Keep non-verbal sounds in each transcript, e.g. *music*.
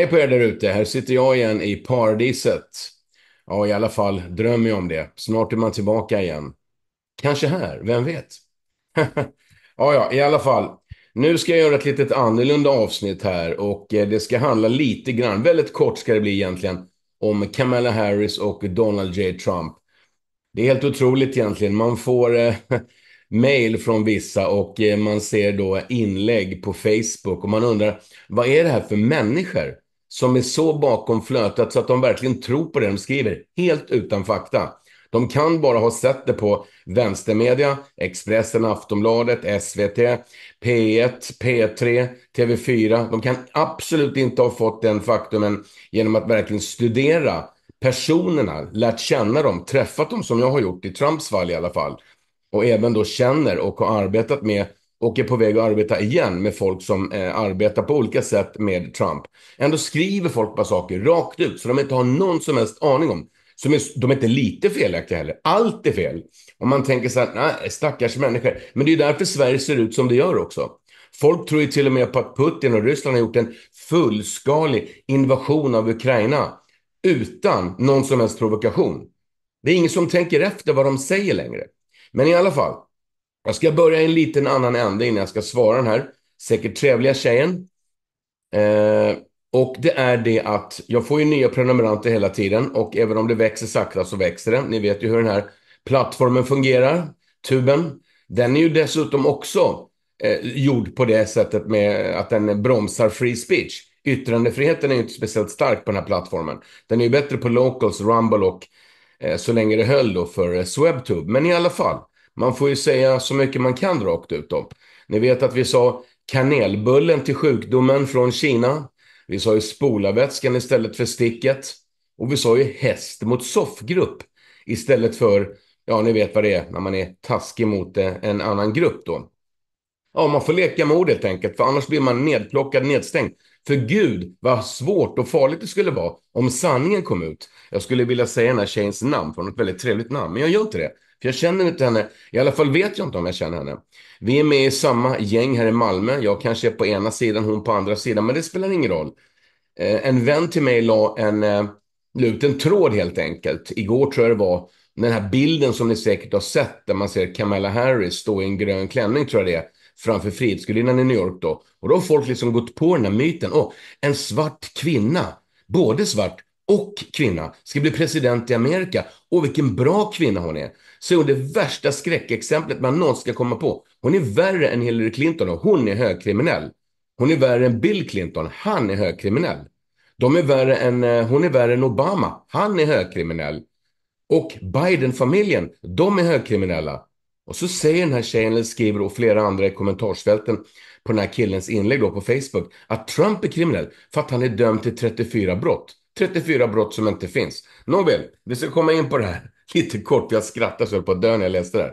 Hej på er där ute, här sitter jag igen i paradiset. Ja, i alla fall drömmer jag om det. Snart är man tillbaka igen. Kanske här, vem vet? *laughs* ja, ja, i alla fall. Nu ska jag göra ett litet annorlunda avsnitt här och eh, det ska handla lite grann, väldigt kort ska det bli egentligen, om Kamala Harris och Donald J. Trump. Det är helt otroligt egentligen. Man får eh, *laughs* mail från vissa och eh, man ser då inlägg på Facebook och man undrar vad är det här för människor? som är så bakom flötet så att de verkligen tror på det de skriver, helt utan fakta. De kan bara ha sett det på vänstermedia, Expressen, Aftonbladet, SVT, P1, P3, TV4. De kan absolut inte ha fått den faktumen genom att verkligen studera personerna, lärt känna dem, träffat dem som jag har gjort i Trumps fall i alla fall. Och även då känner och har arbetat med och är på väg att arbeta igen med folk som eh, arbetar på olika sätt med Trump. Ändå skriver folk bara saker rakt ut som de inte har någon som helst aning om. Som är, de är inte lite felaktiga heller. Allt är fel. Om man tänker så här, nej, stackars människor. Men det är därför Sverige ser ut som det gör också. Folk tror ju till och med på att Putin och Ryssland har gjort en fullskalig invasion av Ukraina utan någon som helst provokation. Det är ingen som tänker efter vad de säger längre. Men i alla fall, jag ska börja i en liten annan ände innan jag ska svara den här säkert trevliga tjejen. Eh, och det är det att jag får ju nya prenumeranter hela tiden och även om det växer sakta så växer det. Ni vet ju hur den här plattformen fungerar, tuben. Den är ju dessutom också eh, gjord på det sättet med att den bromsar free speech. Yttrandefriheten är ju inte speciellt stark på den här plattformen. Den är ju bättre på Locals, Rumble och eh, så länge det höll då för eh, Swebtube. Men i alla fall, man får ju säga så mycket man kan rakt ut då. Ni vet att vi sa kanelbullen till sjukdomen från Kina. Vi sa ju spolarvätskan istället för sticket. Och vi sa ju häst mot soffgrupp istället för, ja ni vet vad det är när man är taskig mot eh, en annan grupp då. Ja, man får leka med ord helt enkelt, för annars blir man nedplockad, nedstängd. För gud vad svårt och farligt det skulle vara om sanningen kom ut. Jag skulle vilja säga den här tjejens namn, för hon har ett väldigt trevligt namn, men jag gör inte det. För jag känner inte henne, i alla fall vet jag inte om jag känner henne. Vi är med i samma gäng här i Malmö, jag kanske är på ena sidan, hon på andra sidan, men det spelar ingen roll. Eh, en vän till mig la en luten eh, tråd helt enkelt. Igår tror jag det var den här bilden som ni säkert har sett där man ser Kamala Harris stå i en grön klänning tror jag det är framför Frihetsgudinnan i New York då. Och då har folk liksom gått på den här myten. Åh, en svart kvinna, både svart och kvinna, ska bli president i Amerika. Åh, vilken bra kvinna hon är så är hon det värsta skräckexemplet man någonsin ska komma på. Hon är värre än Hillary Clinton och hon är högkriminell. Hon är värre än Bill Clinton, han är högkriminell. De är värre än, eh, hon är värre än Obama, han är högkriminell. Och Biden-familjen, de är högkriminella. Och så säger den här tjejen, eller skriver och flera andra i kommentarsfälten på den här killens inlägg då på Facebook, att Trump är kriminell för att han är dömd till 34 brott. 34 brott som inte finns. Nåväl, vi ska komma in på det här lite kort, jag skrattade så jag på att dö när jag läste det här.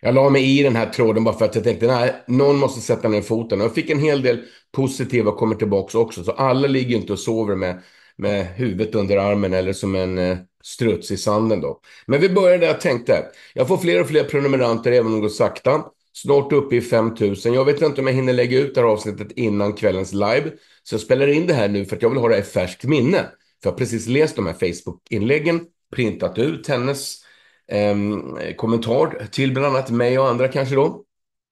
Jag la mig i den här tråden bara för att jag tänkte nej, någon måste sätta ner foten. Och jag fick en hel del positiva och kommer tillbaka också. Så alla ligger inte och sover med, med huvudet under armen eller som en eh, struts i sanden. Då. Men vi började, jag tänkte. Jag får fler och fler prenumeranter även om det går sakta. Snart uppe i 5000. Jag vet inte om jag hinner lägga ut det här avsnittet innan kvällens live. Så jag spelar in det här nu för att jag vill ha det i färskt minne. För jag har precis läst de här Facebook-inläggen printat ut hennes eh, kommentar till bland annat mig och andra kanske då.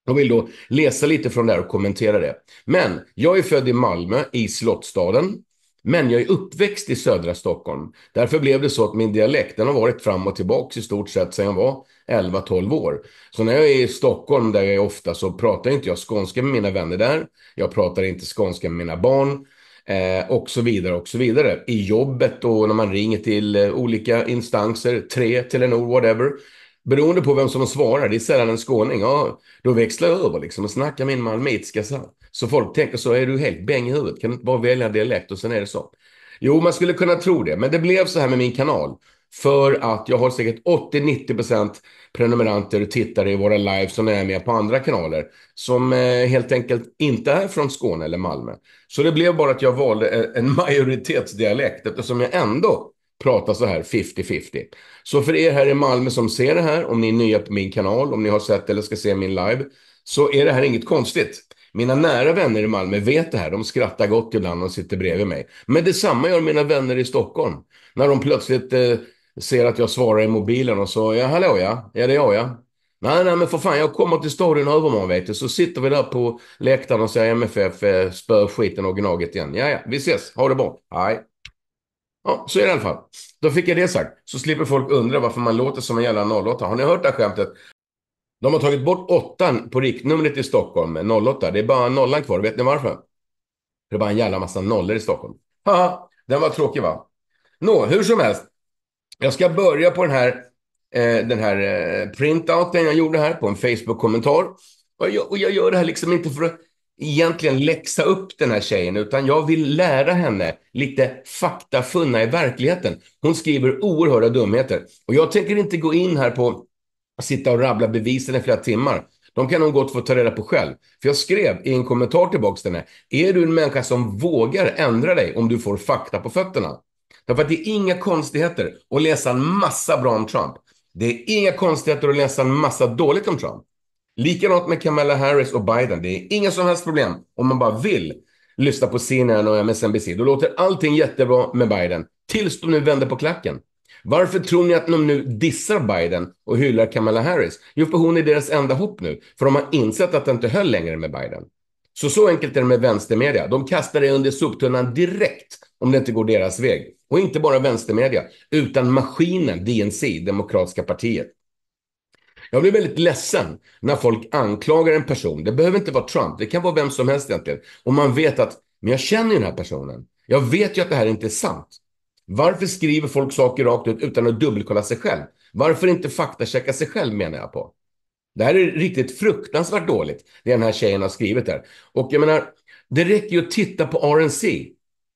Jag vill då läsa lite från det här och kommentera det. Men jag är född i Malmö, i Slottstaden. Men jag är uppväxt i södra Stockholm. Därför blev det så att min dialekt den har varit fram och tillbaks i stort sett sedan jag var 11-12 år. Så när jag är i Stockholm, där jag är ofta, så pratar inte jag skånska med mina vänner där. Jag pratar inte skånska med mina barn. Eh, och så vidare och så vidare. I jobbet och när man ringer till eh, olika instanser, tre, Telenor, whatever. Beroende på vem som svarar, det är sällan en skåning, ja, då växlar jag över liksom och snackar min malmitiska så Så folk tänker så, är du helt bäng i huvudet? Kan du inte bara välja dialekt och sen är det så? Jo, man skulle kunna tro det, men det blev så här med min kanal. För att jag har säkert 80-90 procent prenumeranter och tittare i våra lives och när jag är med på andra kanaler som eh, helt enkelt inte är från Skåne eller Malmö. Så det blev bara att jag valde eh, en *laughs* majoritetsdialekt eftersom jag ändå pratar så här 50-50. Så för er här i Malmö som ser det här, om ni är nya på min kanal, om ni har sett eller ska se min live, så är det här inget konstigt. Mina nära vänner i Malmö vet det här, de skrattar gott ibland och sitter bredvid mig. Men detsamma gör mina vänner i Stockholm. När de plötsligt eh, ser att jag svarar i mobilen och så, ja hallå ja, ja det är jag ja. Nej, nej, men för fan, jag kommer till stadion övermorgon, vet du. Så sitter vi där på läktaren och ser MFF eh, spö skiten och Gnaget igen. Ja, ja, vi ses. Ha det bra. Nej. Ja, så är det i alla fall. Då fick jag det sagt. Så slipper folk undra varför man låter som en jävla 08. Har ni hört det här skämtet? De har tagit bort åttan på riktnumret i Stockholm, 08. Det är bara nollan kvar. Vet ni varför? Det är bara en jävla massa nollor i Stockholm. Haha, den var tråkig va? Nå, hur som helst. Jag ska börja på den här, eh, den här eh, printouten jag gjorde här på en Facebook-kommentar. Och jag, och jag gör det här liksom inte för att egentligen läxa upp den här tjejen, utan jag vill lära henne lite fakta funna i verkligheten. Hon skriver oerhörda dumheter. Och jag tänker inte gå in här på att sitta och rabbla bevisen i flera timmar. De kan hon gott få ta reda på själv. För jag skrev i en kommentar tillbaks till henne, är du en människa som vågar ändra dig om du får fakta på fötterna? Därför att det är inga konstigheter att läsa en massa bra om Trump. Det är inga konstigheter att läsa en massa dåligt om Trump. Likadant med Kamala Harris och Biden. Det är inga som helst problem om man bara vill lyssna på CNN och MSNBC. Då låter allting jättebra med Biden, tills de nu vänder på klacken. Varför tror ni att de nu dissar Biden och hyllar Kamala Harris? Jo, för hon är deras enda hopp nu, för de har insett att det inte höll längre med Biden. Så så enkelt är det med vänstermedia. De kastar dig under soptunnan direkt om det inte går deras väg. Och inte bara vänstermedia, utan maskinen DNC, Demokratiska Partiet. Jag blir väldigt ledsen när folk anklagar en person. Det behöver inte vara Trump, det kan vara vem som helst egentligen. Och man vet att, men jag känner ju den här personen. Jag vet ju att det här inte är sant. Varför skriver folk saker rakt ut utan att dubbelkolla sig själv? Varför inte faktachecka sig själv menar jag på. Det här är riktigt fruktansvärt dåligt, det den här tjejen har skrivit där. Och jag menar, det räcker ju att titta på RNC.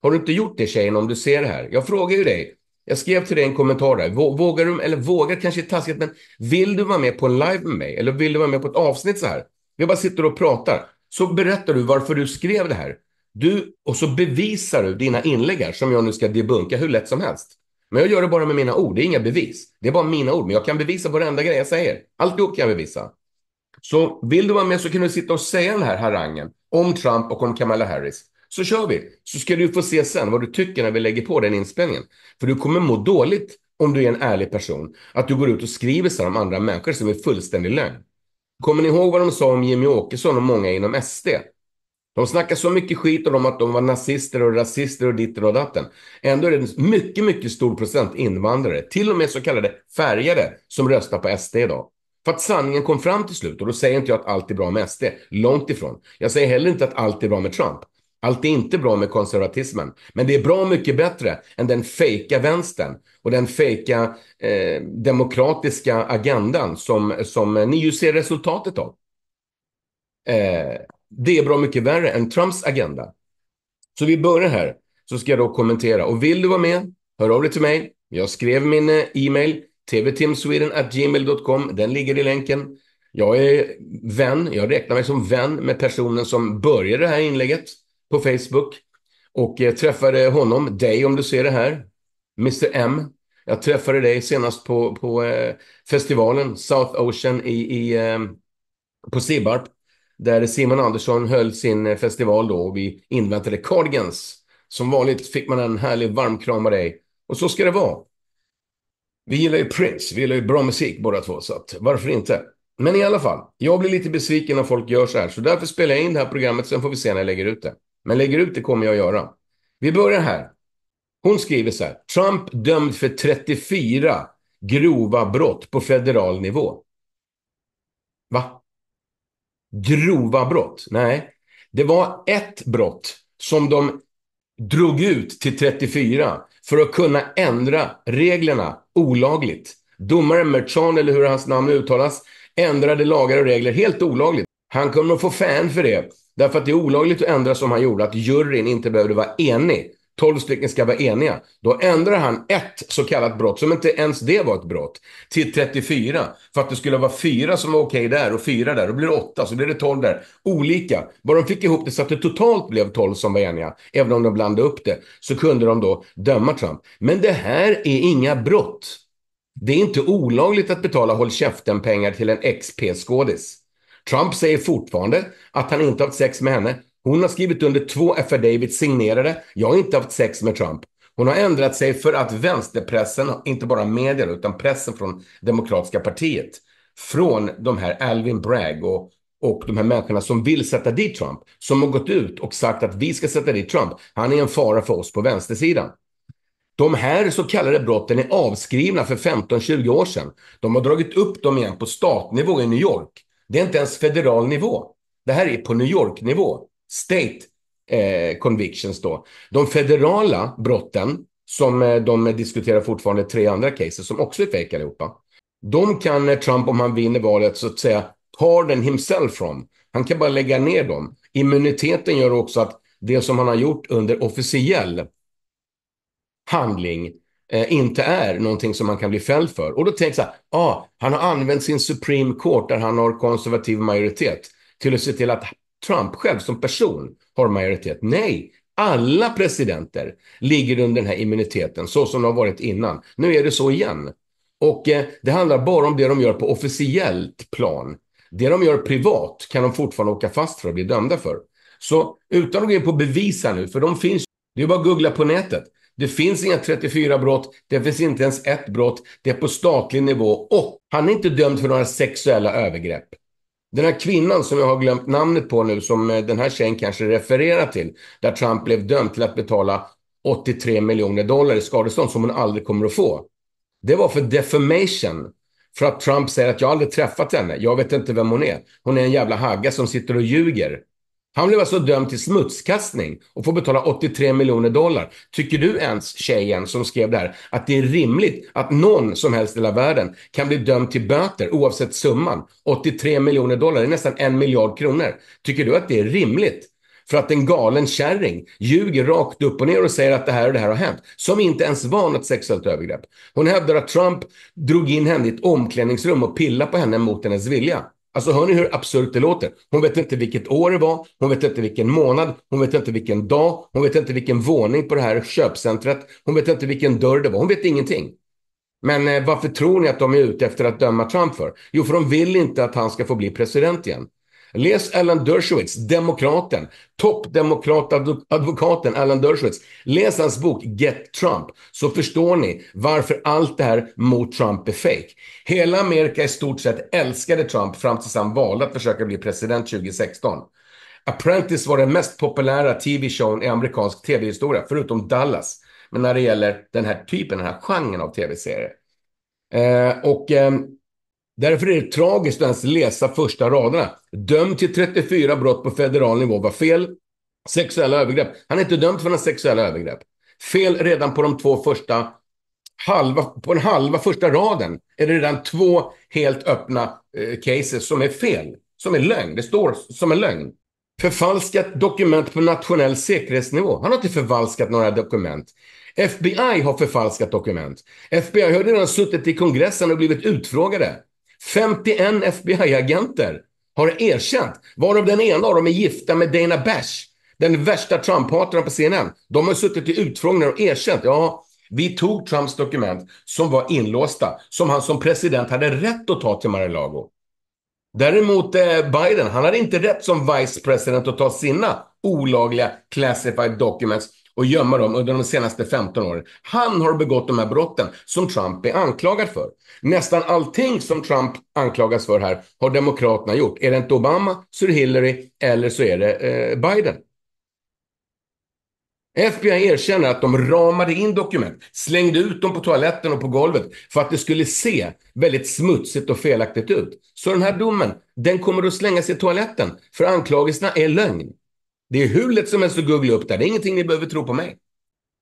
Har du inte gjort det tjejen om du ser det här? Jag frågar ju dig. Jag skrev till dig en kommentar där. Vågar du, eller vågar kanske är taskigt, men vill du vara med på en live med mig? Eller vill du vara med på ett avsnitt så här? Vi bara sitter och pratar. Så berättar du varför du skrev det här. Du, och så bevisar du dina inlägg här, som jag nu ska debunka hur lätt som helst. Men jag gör det bara med mina ord, det är inga bevis. Det är bara mina ord, men jag kan bevisa varenda grej jag säger. Alltihop kan jag bevisa. Så vill du vara med så kan du sitta och säga den här harangen om Trump och om Kamala Harris. Så kör vi, så ska du få se sen vad du tycker när vi lägger på den inspelningen. För du kommer må dåligt om du är en ärlig person, att du går ut och skriver så om andra människor som är fullständig lögn. Kommer ni ihåg vad de sa om Jimmy Åkesson och många inom SD? De snackar så mycket skit om att de var nazister och rasister och ditten och datten. Ändå är det en mycket, mycket stor procent invandrare, till och med så kallade färgade, som röstar på SD idag. För att sanningen kom fram till slut och då säger inte jag att allt är bra med SD, långt ifrån. Jag säger heller inte att allt är bra med Trump. Allt är inte bra med konservatismen, men det är bra mycket bättre än den fejka vänstern och den fejka eh, demokratiska agendan som, som ni ju ser resultatet av. Eh, det är bra mycket värre än Trumps agenda. Så vi börjar här, så ska jag då kommentera. Och vill du vara med, hör av dig till mig. Jag skrev min eh, e-mail, tvtimsweden.gmail.com, den ligger i länken. Jag är vän, jag räknar mig som vän med personen som började det här inlägget på Facebook. Och jag träffade honom, dig om du ser det här, Mr M. Jag träffade dig senast på, på eh, festivalen South Ocean i, i eh, på Sibarp. Där Simon Andersson höll sin eh, festival då och vi inväntade Cardigans. Som vanligt fick man en härlig varmkram av dig. Och så ska det vara. Vi gillar ju Prince, vi gillar ju bra musik båda två, så att, varför inte? Men i alla fall, jag blir lite besviken när folk gör så här, så därför spelar jag in det här programmet, sen får vi se när jag lägger ut det. Men lägger ut det kommer jag att göra. Vi börjar här. Hon skriver så här, Trump dömd för 34 grova brott på federal nivå. Va? grova brott. Nej, det var ett brott som de drog ut till 34 för att kunna ändra reglerna olagligt. Domaren Merchan, eller hur hans namn uttalas, ändrade lagar och regler helt olagligt. Han kommer att få fan för det, därför att det är olagligt att ändra som han gjorde, att juryn inte behövde vara enig 12 stycken ska vara eniga. Då ändrar han ett så kallat brott, som inte ens det var ett brott, till 34. För att det skulle vara fyra som var okej okay där och fyra där. Då blir det åtta, så blir det 12 där. Olika. Bara de fick ihop det så att det totalt blev 12 som var eniga, även om de blandade upp det, så kunde de då döma Trump. Men det här är inga brott. Det är inte olagligt att betala håll käften-pengar till en XP-skådis. Trump säger fortfarande att han inte haft sex med henne. Hon har skrivit under två affidavits signerade. Jag har inte haft sex med Trump. Hon har ändrat sig för att vänsterpressen, inte bara media utan pressen från Demokratiska partiet, från de här Alvin Bragg och, och de här människorna som vill sätta dit Trump, som har gått ut och sagt att vi ska sätta dit Trump. Han är en fara för oss på vänstersidan. De här så kallade brotten är avskrivna för 15-20 år sedan. De har dragit upp dem igen på statnivå i New York. Det är inte ens federal nivå. Det här är på New York-nivå state eh, convictions då. De federala brotten, som eh, de diskuterar fortfarande tre andra cases som också är fejk allihopa. De kan eh, Trump, om han vinner valet, så att säga pardon himself from. Han kan bara lägga ner dem. Immuniteten gör också att det som han har gjort under officiell handling eh, inte är någonting som han kan bli fälld för. Och då tänker jag ah, han har använt sin Supreme Court där han har konservativ majoritet till att se till att Trump själv som person har majoritet. Nej, alla presidenter ligger under den här immuniteten så som de har varit innan. Nu är det så igen. Och eh, det handlar bara om det de gör på officiellt plan. Det de gör privat kan de fortfarande åka fast för och bli dömda för. Så utan att gå in på bevis här nu, för de finns, det är bara att googla på nätet. Det finns inga 34 brott, det finns inte ens ett brott, det är på statlig nivå och han är inte dömd för några sexuella övergrepp. Den här kvinnan som jag har glömt namnet på nu, som eh, den här tjejen kanske refererar till, där Trump blev dömd till att betala 83 miljoner dollar i skadestånd som hon aldrig kommer att få. Det var för defamation. För att Trump säger att jag aldrig träffat henne, jag vet inte vem hon är. Hon är en jävla hagga som sitter och ljuger. Han blev alltså dömd till smutskastning och får betala 83 miljoner dollar. Tycker du ens, tjejen som skrev det här, att det är rimligt att någon som helst i hela världen kan bli dömd till böter oavsett summan? 83 miljoner dollar, det är nästan en miljard kronor. Tycker du att det är rimligt? För att en galen kärring ljuger rakt upp och ner och säger att det här och det här har hänt. Som inte ens var något sexuellt övergrepp. Hon hävdar att Trump drog in henne i ett omklädningsrum och pillade på henne mot hennes vilja. Alltså hör ni hur absurt det låter? Hon vet inte vilket år det var, hon vet inte vilken månad, hon vet inte vilken dag, hon vet inte vilken våning på det här köpcentret, hon vet inte vilken dörr det var, hon vet ingenting. Men eh, varför tror ni att de är ute efter att döma Trump för? Jo, för de vill inte att han ska få bli president igen. Läs Alan Dershowitz, demokraten, toppdemokratadvokaten Alan Dershowitz. Läs hans bok Get Trump, så förstår ni varför allt det här mot Trump är fake. Hela Amerika i stort sett älskade Trump fram tills han valde att försöka bli president 2016. Apprentice var den mest populära tv-showen i amerikansk tv-historia, förutom Dallas. Men när det gäller den här typen, den här genren av tv-serier. Eh, och eh, Därför är det tragiskt att ens läsa första raderna. Dömd till 34 brott på federal nivå var fel. Sexuella övergrepp. Han är inte dömd för några sexuella övergrepp. Fel redan på de två första halva, på den halva första raden är det redan två helt öppna eh, cases som är fel, som är lögn. Det står som en lögn. Förfalskat dokument på nationell säkerhetsnivå. Han har inte förfalskat några dokument. FBI har förfalskat dokument. FBI har redan suttit i kongressen och blivit utfrågade. 51 FBI-agenter har erkänt, varav den ena av dem är gifta med Dana Bash, den värsta Trump-hataren på CNN. De har suttit i utfrågningar och erkänt, ja, vi tog Trumps dokument som var inlåsta, som han som president hade rätt att ta till Mar-a-Lago. Däremot eh, Biden, han hade inte rätt som vice president att ta sina olagliga classified documents och gömma dem under de senaste 15 åren. Han har begått de här brotten som Trump är anklagad för. Nästan allting som Trump anklagas för här har Demokraterna gjort. Är det inte Obama så är det Hillary eller så är det eh, Biden. FBI erkänner att de ramade in dokument, slängde ut dem på toaletten och på golvet för att det skulle se väldigt smutsigt och felaktigt ut. Så den här domen, den kommer att slängas i toaletten för anklagelserna är lögn. Det är hur lätt som helst att googla upp det här. Det är ingenting ni behöver tro på mig.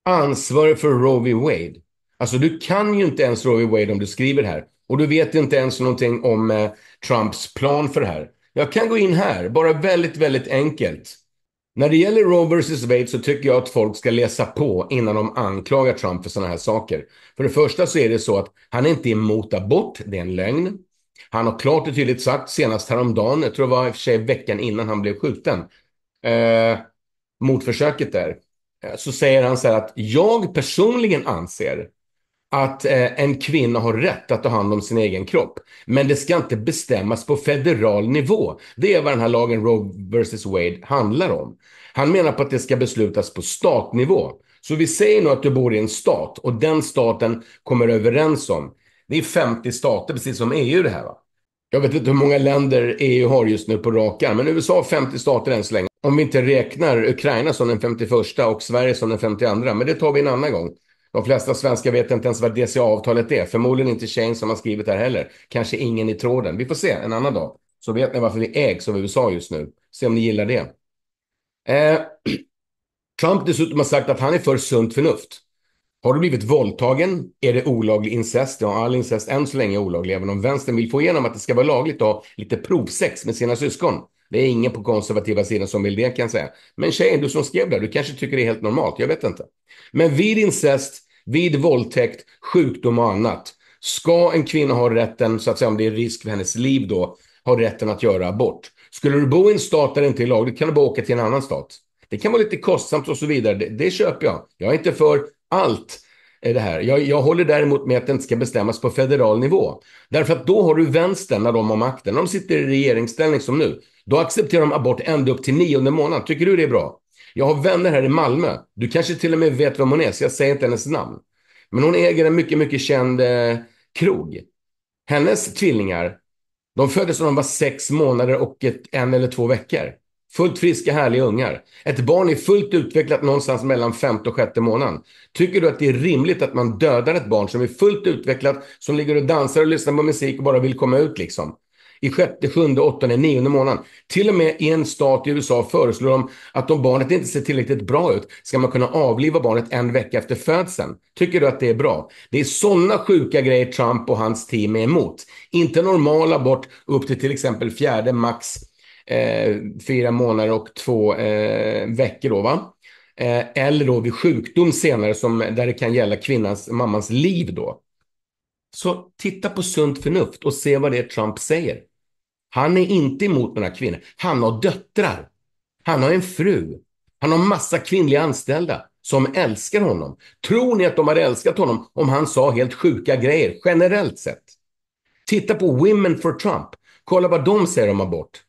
Ansvarig för Roe v. Wade. Alltså, du kan ju inte ens Roe v. Wade om du skriver här. Och du vet inte ens någonting om eh, Trumps plan för det här. Jag kan gå in här, bara väldigt, väldigt enkelt. När det gäller Roe vs Wade så tycker jag att folk ska läsa på innan de anklagar Trump för sådana här saker. För det första så är det så att han är inte emot abort, det är en lögn. Han har klart och tydligt sagt senast häromdagen, jag tror det var i och för sig veckan innan han blev skjuten, eh, motförsöket där, eh, så säger han så här att jag personligen anser att eh, en kvinna har rätt att ta hand om sin egen kropp. Men det ska inte bestämmas på federal nivå. Det är vad den här lagen Roe vs Wade handlar om. Han menar på att det ska beslutas på statnivå. Så vi säger nu att du bor i en stat och den staten kommer överens om. Det är 50 stater, precis som EU det här. Va? Jag vet inte hur många länder EU har just nu på raka, men USA har 50 stater än så länge. Om vi inte räknar Ukraina som den 51 och Sverige som den 52, men det tar vi en annan gång. De flesta svenskar vet inte ens vad DCA-avtalet är. Förmodligen inte Shane som har skrivit det här heller. Kanske ingen i tråden. Vi får se en annan dag. Så vet ni varför vi ägs av USA just nu. Se om ni gillar det. Eh, *clears throat* Trump dessutom har sagt att han är för sunt förnuft. Har du blivit våldtagen? Är det olaglig incest? Ja, all incest än så länge är olaglig, även om vänstern vill få igenom att det ska vara lagligt att ha lite provsex med sina syskon. Det är ingen på konservativa sidan som vill det kan jag säga. Men tjejen, du som skrev där, du kanske tycker det är helt normalt, jag vet inte. Men vid incest, vid våldtäkt, sjukdom och annat, ska en kvinna ha rätten, så att säga om det är risk för hennes liv då, ha rätten att göra abort. Skulle du bo i en stat där det inte är lagligt kan du bara åka till en annan stat. Det kan vara lite kostsamt och så vidare, det, det köper jag. Jag är inte för allt är det här. Jag, jag, håller däremot med att det inte ska bestämmas på federal nivå. Därför att då har du vänstern när de har makten. När de sitter i regeringsställning som nu, då accepterar de abort ända upp till nionde månaden. Tycker du det är bra? Jag har vänner här i Malmö. Du kanske till och med vet vem hon är, så jag säger inte hennes namn. Men hon äger en mycket, mycket känd eh, krog. Hennes tvillingar, de föddes när de var sex månader och ett, en eller två veckor. Fullt friska, härliga ungar. Ett barn är fullt utvecklat någonstans mellan femte och sjätte månaden. Tycker du att det är rimligt att man dödar ett barn som är fullt utvecklat, som ligger och dansar och lyssnar på musik och bara vill komma ut liksom? I sjätte, sjunde, åttonde, nionde månaden. Till och med i en stat i USA föreslår de att om barnet inte ser tillräckligt bra ut ska man kunna avliva barnet en vecka efter födseln. Tycker du att det är bra? Det är sådana sjuka grejer Trump och hans team är emot. Inte normal abort upp till till exempel fjärde, max eh, fyra månader och två eh, veckor. Då, va? Eh, eller då vid sjukdom senare som, där det kan gälla kvinnans, mammans liv. Då. Så titta på sunt förnuft och se vad det är Trump säger. Han är inte emot några kvinnor. Han har döttrar. Han har en fru. Han har massa kvinnliga anställda som älskar honom. Tror ni att de hade älskat honom om han sa helt sjuka grejer generellt sett? Titta på Women for Trump. Kolla vad de säger om abort.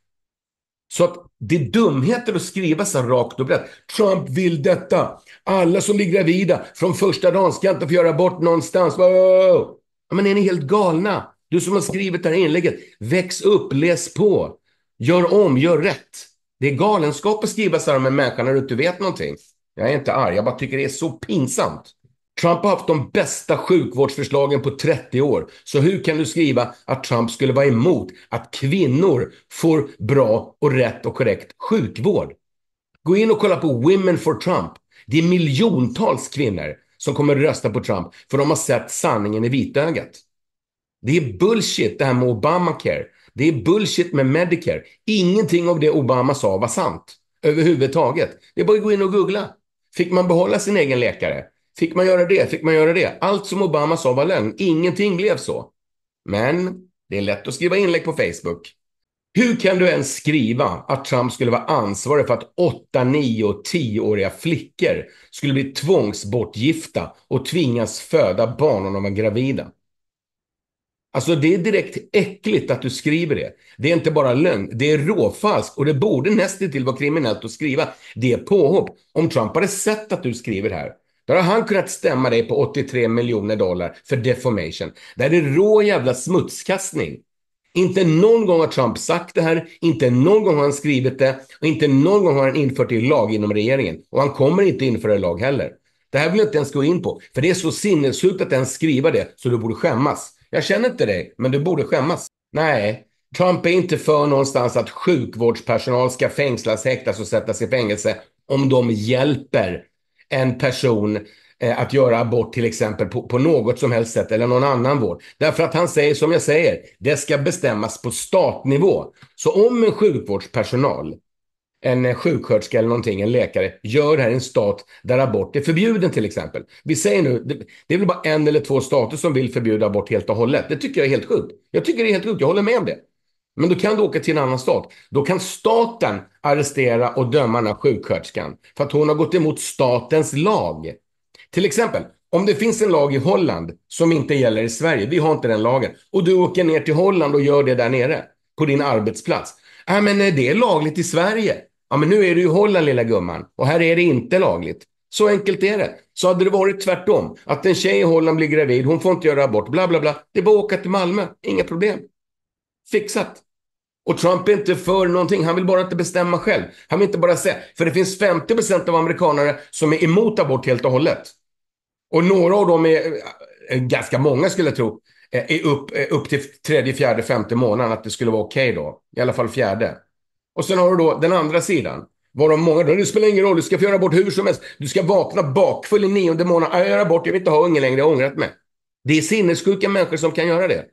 Så att det är dumheter att skriva så rakt och brett. Trump vill detta. Alla som blir gravida från första dagen ska inte få göra abort någonstans. Wow! Men är ni helt galna? Du som har skrivit det här inlägget, väx upp, läs på, gör om, gör rätt. Det är galenskap att skriva så här om en människa när du inte vet någonting. Jag är inte arg, jag bara tycker det är så pinsamt. Trump har haft de bästa sjukvårdsförslagen på 30 år. Så hur kan du skriva att Trump skulle vara emot att kvinnor får bra och rätt och korrekt sjukvård? Gå in och kolla på Women for Trump. Det är miljontals kvinnor som kommer att rösta på Trump för de har sett sanningen i vitögat. Det är bullshit det här med Obamacare. Det är bullshit med Medicare. Ingenting av det Obama sa var sant överhuvudtaget. Det är bara att gå in och googla. Fick man behålla sin egen läkare? Fick man göra det? Fick man göra det? Allt som Obama sa var lögn. Ingenting blev så. Men det är lätt att skriva inlägg på Facebook. Hur kan du ens skriva att Trump skulle vara ansvarig för att 8, 9 och 10-åriga flickor skulle bli tvångsbortgifta och tvingas föda barn om de var gravida? Alltså det är direkt äckligt att du skriver det. Det är inte bara lögn, det är råfalskt och det borde nästintill vara kriminellt att skriva. Det är påhopp. Om Trump hade sett att du skriver det här, då har han kunnat stämma dig på 83 miljoner dollar för defamation. Det här är rå jävla smutskastning. Inte någon gång har Trump sagt det här, inte någon gång har han skrivit det och inte någon gång har han infört det i lag inom regeringen. Och han kommer inte införa det i lag heller. Det här vill jag inte ens gå in på, för det är så sinnessjukt att ens skriva det, så du borde skämmas. Jag känner inte dig, men du borde skämmas. Nej, Trump är inte för någonstans att sjukvårdspersonal ska fängslas, häktas och sättas i fängelse om de hjälper en person eh, att göra abort till exempel på, på, något som helst sätt eller någon annan vård. Därför att han säger som jag säger, det ska bestämmas på statnivå. Så om en sjukvårdspersonal, en eh, sjuksköterska eller någonting, en läkare, gör det här i en stat där abort är förbjuden till exempel. Vi säger nu, det, det är väl bara en eller två stater som vill förbjuda abort helt och hållet. Det tycker jag är helt sjukt. Jag tycker det är helt sjukt, jag håller med om det. Men då kan du åka till en annan stat. Då kan staten arrestera och döma den här sjuksköterskan för att hon har gått emot statens lag. Till exempel, om det finns en lag i Holland som inte gäller i Sverige, vi har inte den lagen, och du åker ner till Holland och gör det där nere på din arbetsplats. Ja, äh, men eh, det är lagligt i Sverige. Ja, men nu är du i Holland lilla gumman och här är det inte lagligt. Så enkelt är det. Så hade det varit tvärtom, att en tjej i Holland blir gravid, hon får inte göra abort, bla bla bla. Det är bara att åka till Malmö, inga problem. Fixat. Och Trump är inte för någonting. Han vill bara inte bestämma själv. Han vill inte bara säga. För det finns 50 av amerikanare som är emot abort helt och hållet. Och några av dem är, eh, ganska många skulle jag tro, eh, är upp, eh, upp till tredje, fjärde, femte månaden att det skulle vara okej okay då. I alla fall fjärde. Och sen har du då den andra sidan. Varav många då, det spelar ingen roll, du ska få göra abort hur som helst. Du ska vakna bakfull i nionde månaden. Jag gör abort, jag vill inte ha unge längre, jag har ångrat mig. Det är sinnessjuka människor som kan göra det.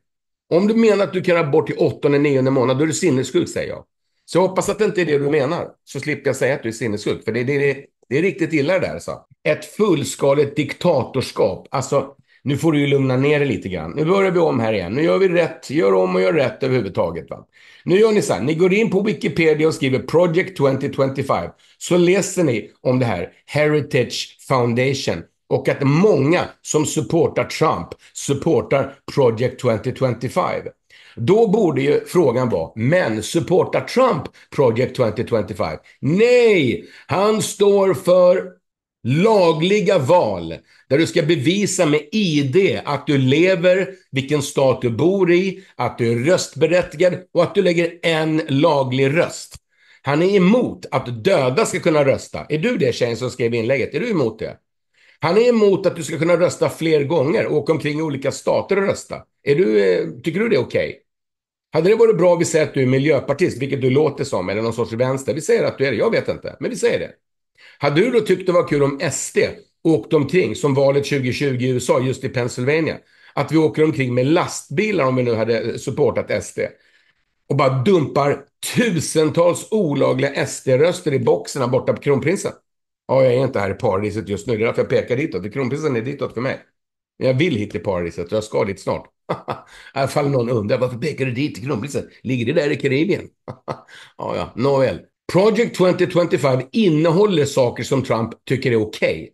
Om du menar att du kan abort i åttonde, nionde månad, då är du sinnessjuk, säger jag. Så jag hoppas att det inte är det du menar, så slipper jag säga att du är sinnessjuk. För det, det, det, det är riktigt illa det där. Så. Ett fullskaligt diktatorskap. Alltså, nu får du ju lugna ner dig lite grann. Nu börjar vi om här igen. Nu gör vi rätt, gör om och gör rätt överhuvudtaget. Va? Nu gör ni så här, ni går in på Wikipedia och skriver Project 2025. Så läser ni om det här, Heritage Foundation och att många som supportar Trump supportar Project 2025. Då borde ju frågan vara, men supportar Trump Project 2025? Nej, han står för lagliga val där du ska bevisa med ID att du lever, vilken stat du bor i, att du är röstberättigad och att du lägger en laglig röst. Han är emot att döda ska kunna rösta. Är du det tjejen som skrev inlägget? Är du emot det? Han är emot att du ska kunna rösta fler gånger och åka omkring i olika stater och rösta. Är du, eh, tycker du det är okej? Okay? Hade det varit bra om vi säger att du är miljöpartist, vilket du låter som, eller någon sorts vänster. Vi säger att du är det, jag vet inte, men vi säger det. Hade du då tyckt det var kul om SD åkte omkring, som valet 2020 i USA, just i Pennsylvania, att vi åker omkring med lastbilar om vi nu hade eh, supportat SD och bara dumpar tusentals olagliga SD-röster i boxen borta på kronprinsen. Ja, jag är inte här i paradiset just nu. Det är därför jag pekar ditåt. kronprinsen är ditåt för mig. Men jag vill hit till paradiset och jag ska dit snart. *laughs* I alla fall någon undrar varför pekar du dit till kronprinsen? Ligger det där i Karibien? *laughs* ja, ja, nåväl. Project 2025 innehåller saker som Trump tycker är okej. Okay.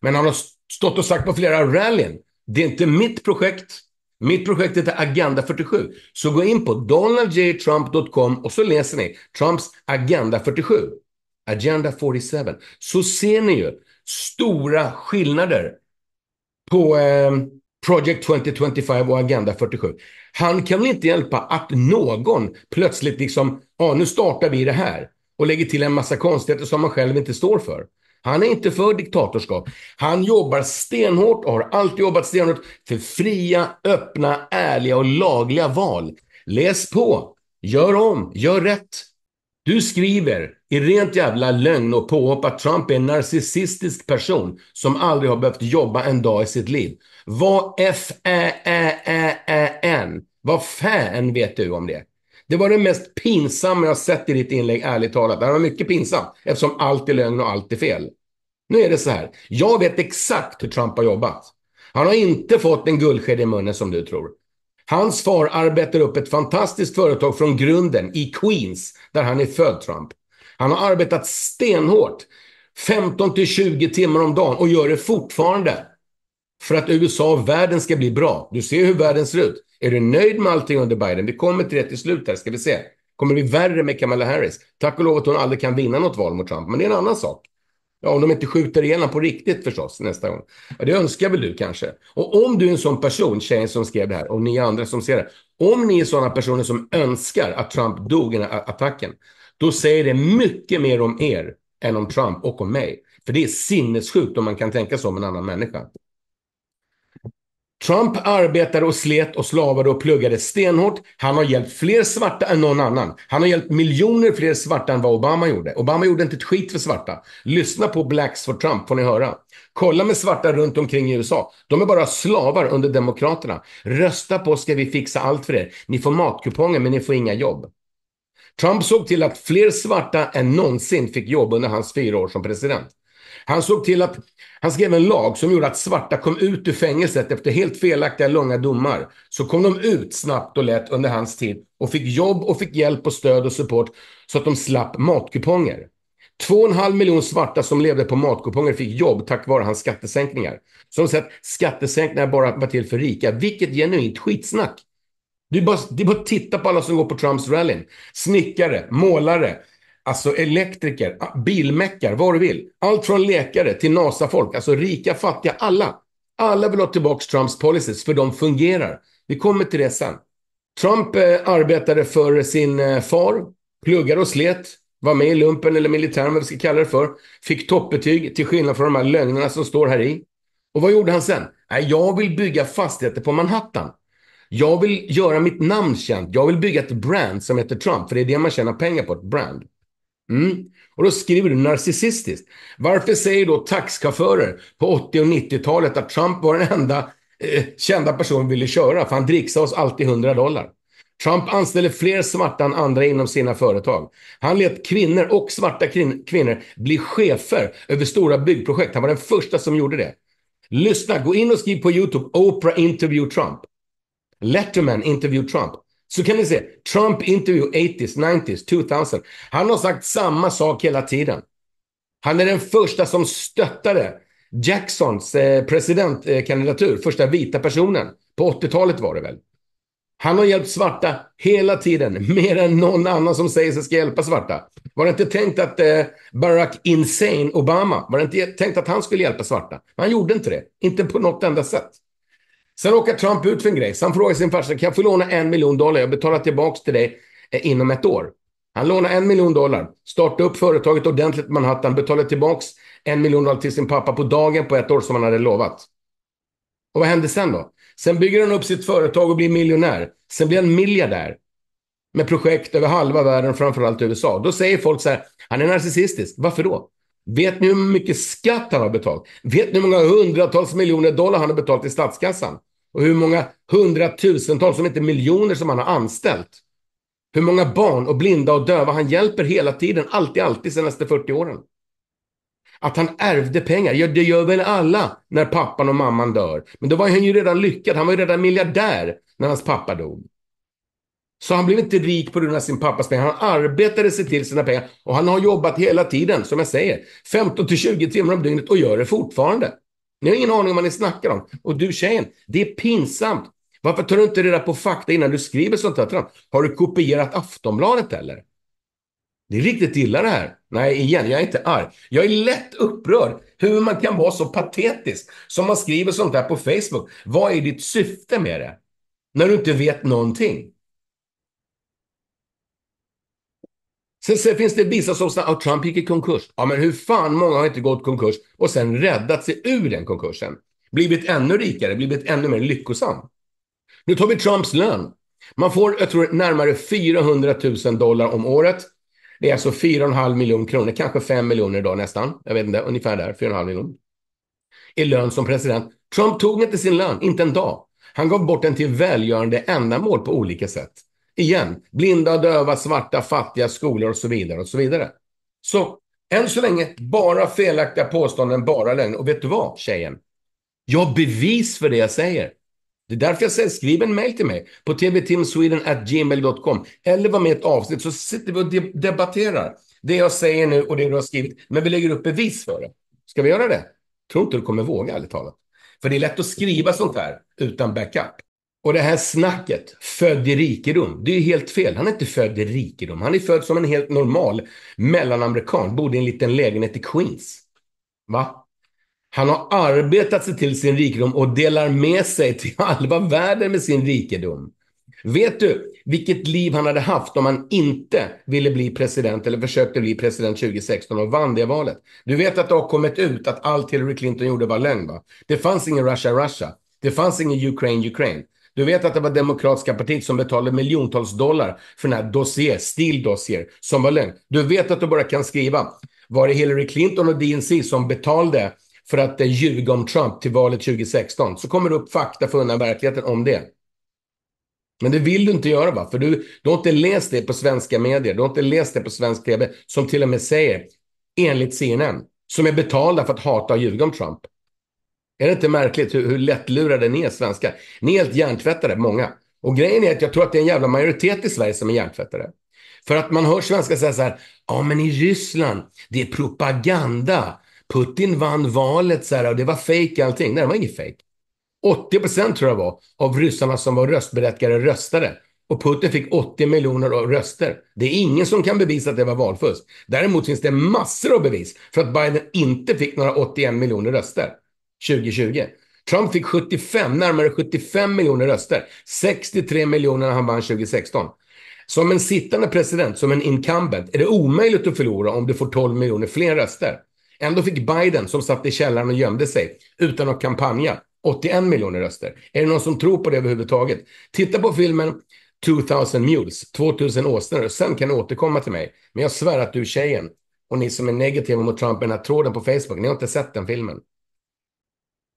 Men han har stått och sagt på flera rallyn, det är inte mitt projekt. Mitt projekt heter Agenda 47. Så gå in på donaldjtrump.com och så läser ni Trumps Agenda 47. Agenda 47, så ser ni ju stora skillnader på eh, Project 2025 och Agenda 47. Han kan väl inte hjälpa att någon plötsligt liksom, ja ah, nu startar vi det här och lägger till en massa konstigheter som han själv inte står för. Han är inte för diktatorskap. Han jobbar stenhårt och har alltid jobbat stenhårt för fria, öppna, ärliga och lagliga val. Läs på, gör om, gör rätt, du skriver i rent jävla lögn och påhopp att Trump är en narcissistisk person som aldrig har behövt jobba en dag i sitt liv. Vad f ä ä ä ä n Vad fan vet du om det? Det var det mest pinsamma jag sett i ditt inlägg, ärligt talat. Det var mycket pinsamt, eftersom allt är lögn och allt är fel. Nu är det så här. Jag vet exakt hur Trump har jobbat. Han har inte fått en guldsked i munnen som du tror. Hans far arbetar upp ett fantastiskt företag från grunden i Queens, där han är född, Trump. Han har arbetat stenhårt, 15 till 20 timmar om dagen och gör det fortfarande för att USA och världen ska bli bra. Du ser hur världen ser ut. Är du nöjd med allting under Biden? Vi kommer till det till slut här, ska vi se. Kommer det bli värre med Kamala Harris? Tack och lov att hon aldrig kan vinna något val mot Trump, men det är en annan sak. Ja, om de inte skjuter igenom på riktigt förstås nästa gång. Ja, det önskar väl du kanske? Och om du är en sån person, tjejen som skrev det här, och ni andra som ser det. Om ni är sådana personer som önskar att Trump dog i den här attacken, då säger det mycket mer om er än om Trump och om mig. För det är sinnessjukt om man kan tänka sig om en annan människa. Trump arbetade och slet och slavade och pluggade stenhårt. Han har hjälpt fler svarta än någon annan. Han har hjälpt miljoner fler svarta än vad Obama gjorde. Obama gjorde inte ett skit för svarta. Lyssna på Blacks for Trump får ni höra. Kolla med svarta runt omkring i USA. De är bara slavar under Demokraterna. Rösta på ska vi fixa allt för er. Ni får matkuponger men ni får inga jobb. Trump såg till att fler svarta än någonsin fick jobb under hans fyra år som president. Han såg till att han skrev en lag som gjorde att svarta kom ut ur fängelset efter helt felaktiga långa domar. Så kom de ut snabbt och lätt under hans tid och fick jobb och fick hjälp och stöd och support så att de slapp matkuponger. Två och en halv miljon svarta som levde på matkuponger fick jobb tack vare hans skattesänkningar. Som sagt, skattesänkningar bara var till för rika, vilket genuint skitsnack. Det är, bara, det är bara att titta på alla som går på Trumps rallyn. Snickare, målare, Alltså elektriker, ah, bilmäckar, vad du vill. Allt från läkare till NASA-folk, alltså rika, fattiga, alla. Alla vill ha tillbaka Trumps policies, för de fungerar. Vi kommer till det sen. Trump eh, arbetade för sin eh, far, pluggade och slet, var med i lumpen eller militären, vad vi ska kalla det för. Fick toppbetyg, till skillnad från de här lögnerna som står här i. Och vad gjorde han sen? Nej, jag vill bygga fastigheter på Manhattan. Jag vill göra mitt namn känt. Jag vill bygga ett brand som heter Trump, för det är det man tjänar pengar på, ett brand. Mm. Och då skriver du narcissistiskt. Varför säger då taxichaufförer på 80 och 90-talet att Trump var den enda eh, kända personen ville köra, för han dricksade oss alltid 100 dollar. Trump anställde fler svarta än andra inom sina företag. Han lät kvinnor och svarta kvin kvinnor bli chefer över stora byggprojekt. Han var den första som gjorde det. Lyssna, gå in och skriv på YouTube Oprah interview Trump. Letterman interview Trump. Så kan ni se, Trump intervju 80s, 90s, 2000. Han har sagt samma sak hela tiden. Han är den första som stöttade Jacksons eh, presidentkandidatur, första vita personen. På 80-talet var det väl. Han har hjälpt svarta hela tiden, *laughs* mer än någon annan som säger sig ska hjälpa svarta. Var det inte tänkt att eh, Barack Insane Obama, var det inte tänkt att han skulle hjälpa svarta? Men han gjorde inte det, inte på något enda sätt. Sen råkar Trump ut för en grej. Så han frågar sin farsa, kan jag få låna en miljon dollar? Jag betalar tillbaka till dig eh, inom ett år. Han lånar en miljon dollar, startar upp företaget ordentligt i Manhattan, betalar tillbaka en miljon dollar till sin pappa på dagen på ett år som han hade lovat. Och vad händer sen då? Sen bygger han upp sitt företag och blir miljonär. Sen blir han miljardär med projekt över halva världen, framförallt USA. Då säger folk så här, han är narcissistisk. Varför då? Vet ni hur mycket skatt han har betalt? Vet ni hur många hundratals miljoner dollar han har betalt i statskassan? Och hur många hundratusentals, om inte miljoner, som han har anställt. Hur många barn och blinda och döva han hjälper hela tiden, alltid, alltid, senaste 40 åren. Att han ärvde pengar, ja, det gör väl alla när pappan och mamman dör. Men då var han ju redan lyckad, han var ju redan miljardär när hans pappa dog. Så han blev inte rik på grund av sin pappas pengar. Han arbetade sig till sina pengar och han har jobbat hela tiden, som jag säger, 15 till 20 timmar om dygnet och gör det fortfarande. Ni har ingen aning om vad ni snackar om. Och du tjejen, det är pinsamt. Varför tar du inte reda på fakta innan du skriver sånt här trams? Har du kopierat Aftonbladet eller? Det är riktigt illa det här. Nej, igen, jag är inte arg. Jag är lätt upprörd hur man kan vara så patetisk som man skriver sånt där på Facebook. Vad är ditt syfte med det? När du inte vet någonting. Sen, sen finns det vissa som säger att Trump gick i konkurs. Ja, men hur fan många har inte gått konkurs och sen räddat sig ur den konkursen? Blivit ännu rikare, blivit ännu mer lyckosam. Nu tar vi Trumps lön. Man får, jag tror, närmare 400 000 dollar om året. Det är alltså 4,5 miljoner kronor, kanske 5 miljoner idag nästan. Jag vet inte, ungefär där, 4,5 miljoner. I lön som president. Trump tog inte sin lön, inte en dag. Han gav bort den till välgörande ändamål på olika sätt igen, blinda, döva, svarta, fattiga, skolor och så vidare. och Så vidare. Så än så länge, bara felaktiga påståenden, bara lögner. Och vet du vad, tjejen? Jag har bevis för det jag säger. Det är därför jag säger, skriv en mail till mig på tvtimsweden.gmail.com eller var med i ett avsnitt så sitter vi och debatterar det jag säger nu och det du har skrivit. Men vi lägger upp bevis för det. Ska vi göra det? Tror inte du kommer våga, ärligt talat. För det är lätt att skriva sånt här utan backup. Och det här snacket, född i rikedom, det är helt fel. Han är inte född i rikedom. Han är född som en helt normal mellanamerikan, bodde i en liten lägenhet i Queens. Va? Han har arbetat sig till sin rikedom och delar med sig till *laughs* halva världen med sin rikedom. Vet du vilket liv han hade haft om han inte ville bli president eller försökte bli president 2016 och vann det valet? Du vet att det har kommit ut att allt Hillary Clinton gjorde var lögn, va? Det fanns ingen Russia, Russia. Det fanns ingen Ukraine, Ukraine. Du vet att det var Demokratiska partiet som betalade miljontals dollar för den här dossier, Steele dossier, som var lögn. Du vet att du bara kan skriva. Var det Hillary Clinton och DNC som betalade för att eh, ljuga om Trump till valet 2016 så kommer det upp fakta från undan verkligheten om det. Men det vill du inte göra, va? för du, du har inte läst det på svenska medier. Du har inte läst det på svensk tv som till och med säger, enligt CNN, som är betalda för att hata och ljuga om Trump. Är det inte märkligt hur, hur lättlurade ni är svenskar? Ni är helt hjärntvättade, många. Och grejen är att jag tror att det är en jävla majoritet i Sverige som är hjärntvättade. För att man hör svenskar säga så här, ja men i Ryssland, det är propaganda. Putin vann valet så här, och det var fejk allting. Nej, det var inget fejk. 80 procent tror jag var av ryssarna som var röstberättigade röstade. Och Putin fick 80 miljoner röster. Det är ingen som kan bevisa att det var valfusk. Däremot finns det massor av bevis för att Biden inte fick några 81 miljoner röster. 2020. Trump fick 75, närmare 75 miljoner röster. 63 miljoner när han vann 2016. Som en sittande president, som en incumbent, är det omöjligt att förlora om du får 12 miljoner fler röster. Ändå fick Biden, som satt i källaren och gömde sig utan att kampanja, 81 miljoner röster. Är det någon som tror på det överhuvudtaget? Titta på filmen 2000 Mules, 2000 åsnor, och sen kan du återkomma till mig. Men jag svär att du tjejen. Och ni som är negativa mot Trump i den här tråden på Facebook, ni har inte sett den filmen.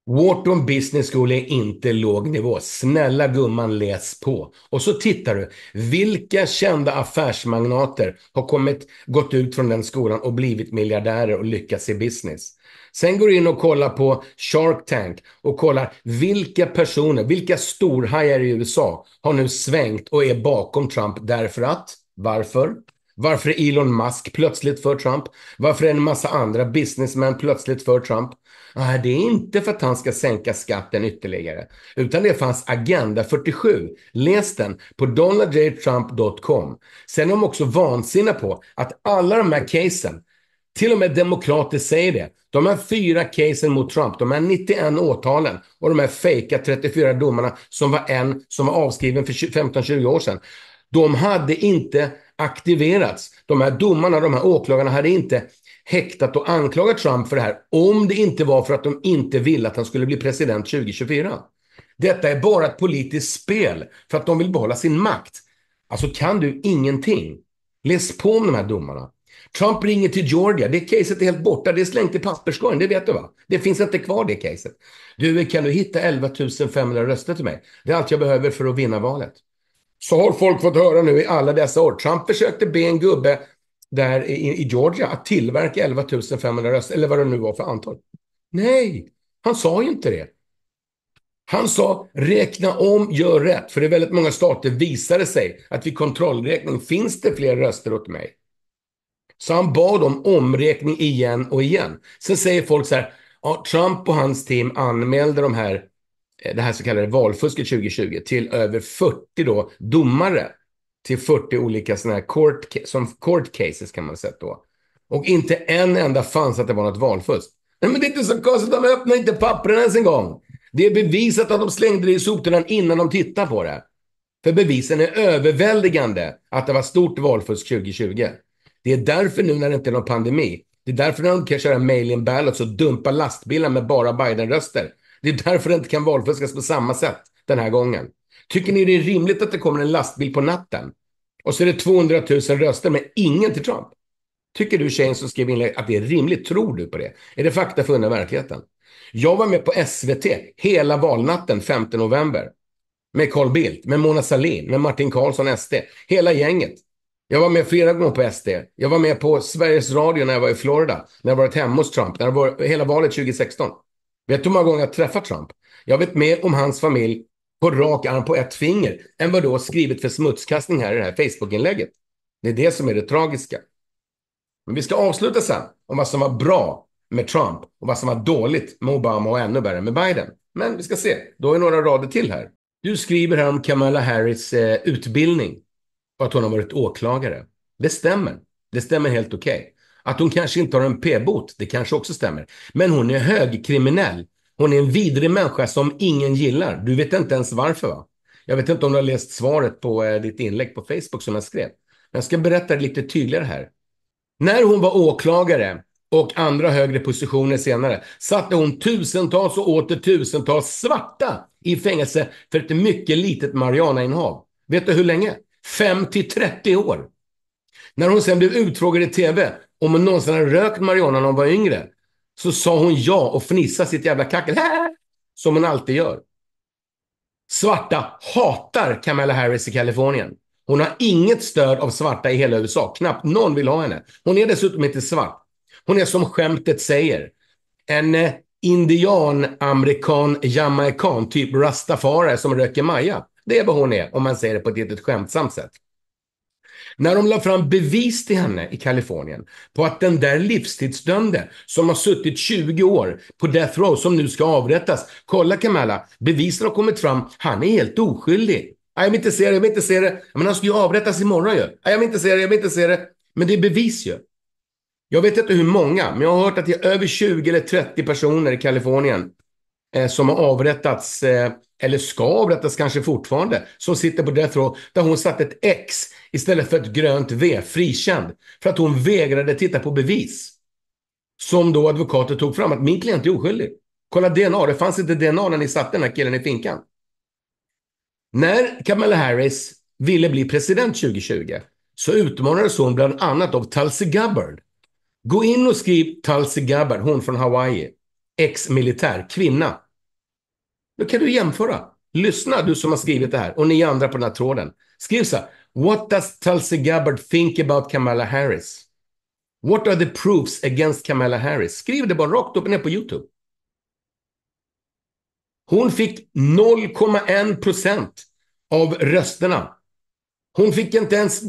Wharton Business School är inte låg nivå. Snälla gumman, läs på. Och så tittar du. Vilka kända affärsmagnater har kommit, gått ut från den skolan och blivit miljardärer och lyckats i business? Sen går du in och kollar på Shark Tank och kollar vilka personer, vilka storhajar i USA har nu svängt och är bakom Trump därför att, varför? Varför är Elon Musk plötsligt för Trump? Varför är en massa andra businessmän plötsligt för Trump? Nej, det är inte för att han ska sänka skatten ytterligare, utan det är för hans Agenda 47. Läs den på donaldjtrump.com. Sen är de också vansinniga på att alla de här casen, till och med demokrater säger det. De här fyra casen mot Trump, de här 91 åtalen och de här fejka 34 domarna som var en som var avskriven för 15-20 år sedan. De hade inte aktiverats. De här domarna, de här åklagarna hade inte häktat och anklagat Trump för det här om det inte var för att de inte ville att han skulle bli president 2024. Detta är bara ett politiskt spel för att de vill behålla sin makt. Alltså kan du ingenting. Läs på om de här domarna. Trump ringer till Georgia. Det caset är helt borta. Det är slängt i papperskorgen, det vet du va? Det finns inte kvar det caset. Du, kan du hitta 11 500 röster till mig? Det är allt jag behöver för att vinna valet. Så har folk fått höra nu i alla dessa år. Trump försökte be en gubbe där i, Georgia att tillverka 11 500 röster, eller vad det nu var för antal. Nej, han sa ju inte det. Han sa räkna om, gör rätt. För i väldigt många stater visade sig att vid kontrollräkning finns det fler röster åt mig. Så han bad om omräkning igen och igen. Sen säger folk så här, ja, Trump och hans team anmälde de här, eh, det här så kallade valfusket 2020 till över 40 då, domare till 40 olika sådana här court, som court cases kan man säga då. Och inte en enda fanns att det var något valfusk. Nej, men det är inte så konstigt, de öppnar inte pappren ens en gång. Det är bevisat att de slängde det i soptunnan innan de tittade på det. För bevisen är överväldigande att det var stort valfusk 2020. Det är därför nu när det inte är någon pandemi, det är därför när de kan köra mail-in ballots och dumpa lastbilar med bara Biden-röster. Det är därför det inte kan valfuskas på samma sätt den här gången. Tycker ni det är rimligt att det kommer en lastbil på natten och så är det 200 000 röster men ingen till Trump? Tycker du tjejen som skrev inlägg att det är rimligt? Tror du på det? Är det fakta för undan verkligheten? Jag var med på SVT hela valnatten 5 november. Med Carl Bildt, med Mona Sahlin, med Martin Karlsson, SD. Hela gänget. Jag var med flera gånger på SD. Jag var med på Sveriges Radio när jag var i Florida. När jag varit hemma hos Trump. När jag var, hela valet 2016. Vet du hur många gånger jag träffat Trump? Jag vet mer om hans familj på rak arm på ett finger än vad du har skrivit för smutskastning här i det här Facebook-inlägget. Det är det som är det tragiska. Men vi ska avsluta sen om vad som var bra med Trump och vad som var dåligt med Obama och ännu värre med Biden. Men vi ska se, då är några rader till här. Du skriver här om Kamala Harris eh, utbildning och att hon har varit åklagare. Det stämmer. Det stämmer helt okej. Okay. Att hon kanske inte har en p-bot, det kanske också stämmer. Men hon är högkriminell hon är en vidrig människa som ingen gillar. Du vet inte ens varför va? Jag vet inte om du har läst svaret på eh, ditt inlägg på Facebook som jag skrev. Men jag ska berätta det lite tydligare här. När hon var åklagare och andra högre positioner senare satte hon tusentals och åter tusentals svarta i fängelse för ett mycket litet marijuanainnehav. Vet du hur länge? 5 30 år. När hon sen blev utfrågad i tv om hon någonsin hade rökt marijuana när hon var yngre så sa hon ja och fnissade sitt jävla kackel. Som hon alltid gör. Svarta hatar Kamala Harris i Kalifornien. Hon har inget stöd av svarta i hela USA. Knappt någon vill ha henne. Hon är dessutom inte svart. Hon är som skämtet säger. En eh, indian, amerikan, jamaican, typ rastafari som röker maja. Det är vad hon är, om man säger det på ett litet skämtsamt sätt. När de la fram bevis till henne i Kalifornien på att den där livstidsdömde som har suttit 20 år på death row som nu ska avrättas. Kolla Kamala, bevisen har kommit fram. Han är helt oskyldig. Jag vill inte se det, jag vill inte se det. Men han ska ju avrättas imorgon ju. Jag vill inte se det, jag vill inte se det. Men det är bevis ju. Jag vet inte hur många, men jag har hört att det är över 20 eller 30 personer i Kalifornien Eh, som har avrättats, eh, eller ska avrättas kanske fortfarande, som sitter på Death Row, där hon satt ett X istället för ett grönt V, frikänd, för att hon vägrade titta på bevis. Som då advokaten tog fram, att min klient är oskyldig. Kolla DNA, det fanns inte DNA när ni satte den här killen i finkan. När Kamala Harris ville bli president 2020 så utmanades hon bland annat av Tulsi Gabbard. Gå in och skriv Tulsi Gabbard, hon från Hawaii, ex-militär, kvinna. Då kan du jämföra. Lyssna, du som har skrivit det här och ni andra på den här tråden. Skriv så här. What does Tulsi Gabbard think about Kamala Harris? What are the proofs against Kamala Harris? Skriv det bara rakt upp och ner på YouTube. Hon fick 0,1 procent av rösterna. Hon fick inte ens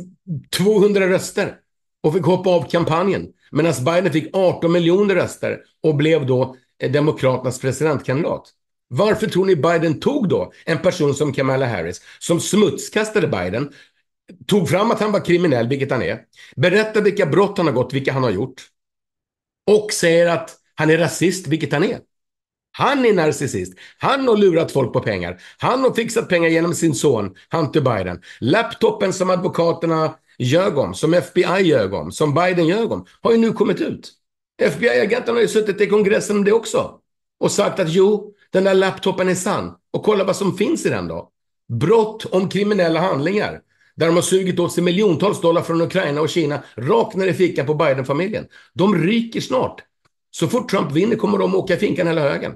200 röster och fick hoppa av kampanjen. Medan Biden fick 18 miljoner röster och blev då Demokraternas presidentkandidat. Varför tror ni Biden tog då en person som Kamala Harris, som smutskastade Biden, tog fram att han var kriminell, vilket han är, berättar vilka brott han har gått, vilka han har gjort, och säger att han är rasist, vilket han är. Han är narcissist. Han har lurat folk på pengar. Han har fixat pengar genom sin son, Hunter Biden. Laptopen som advokaterna ljög om, som FBI ljög om, som Biden ljög om, har ju nu kommit ut. FBI-agenten har ju suttit i kongressen om det också och sagt att jo, den där laptopen är sann. Och kolla vad som finns i den då. Brott om kriminella handlingar. Där de har sugit åt sig miljontals dollar från Ukraina och Kina rakt ner i fickan på Biden-familjen. De ryker snart. Så fort Trump vinner kommer de åka i finkan hela högen.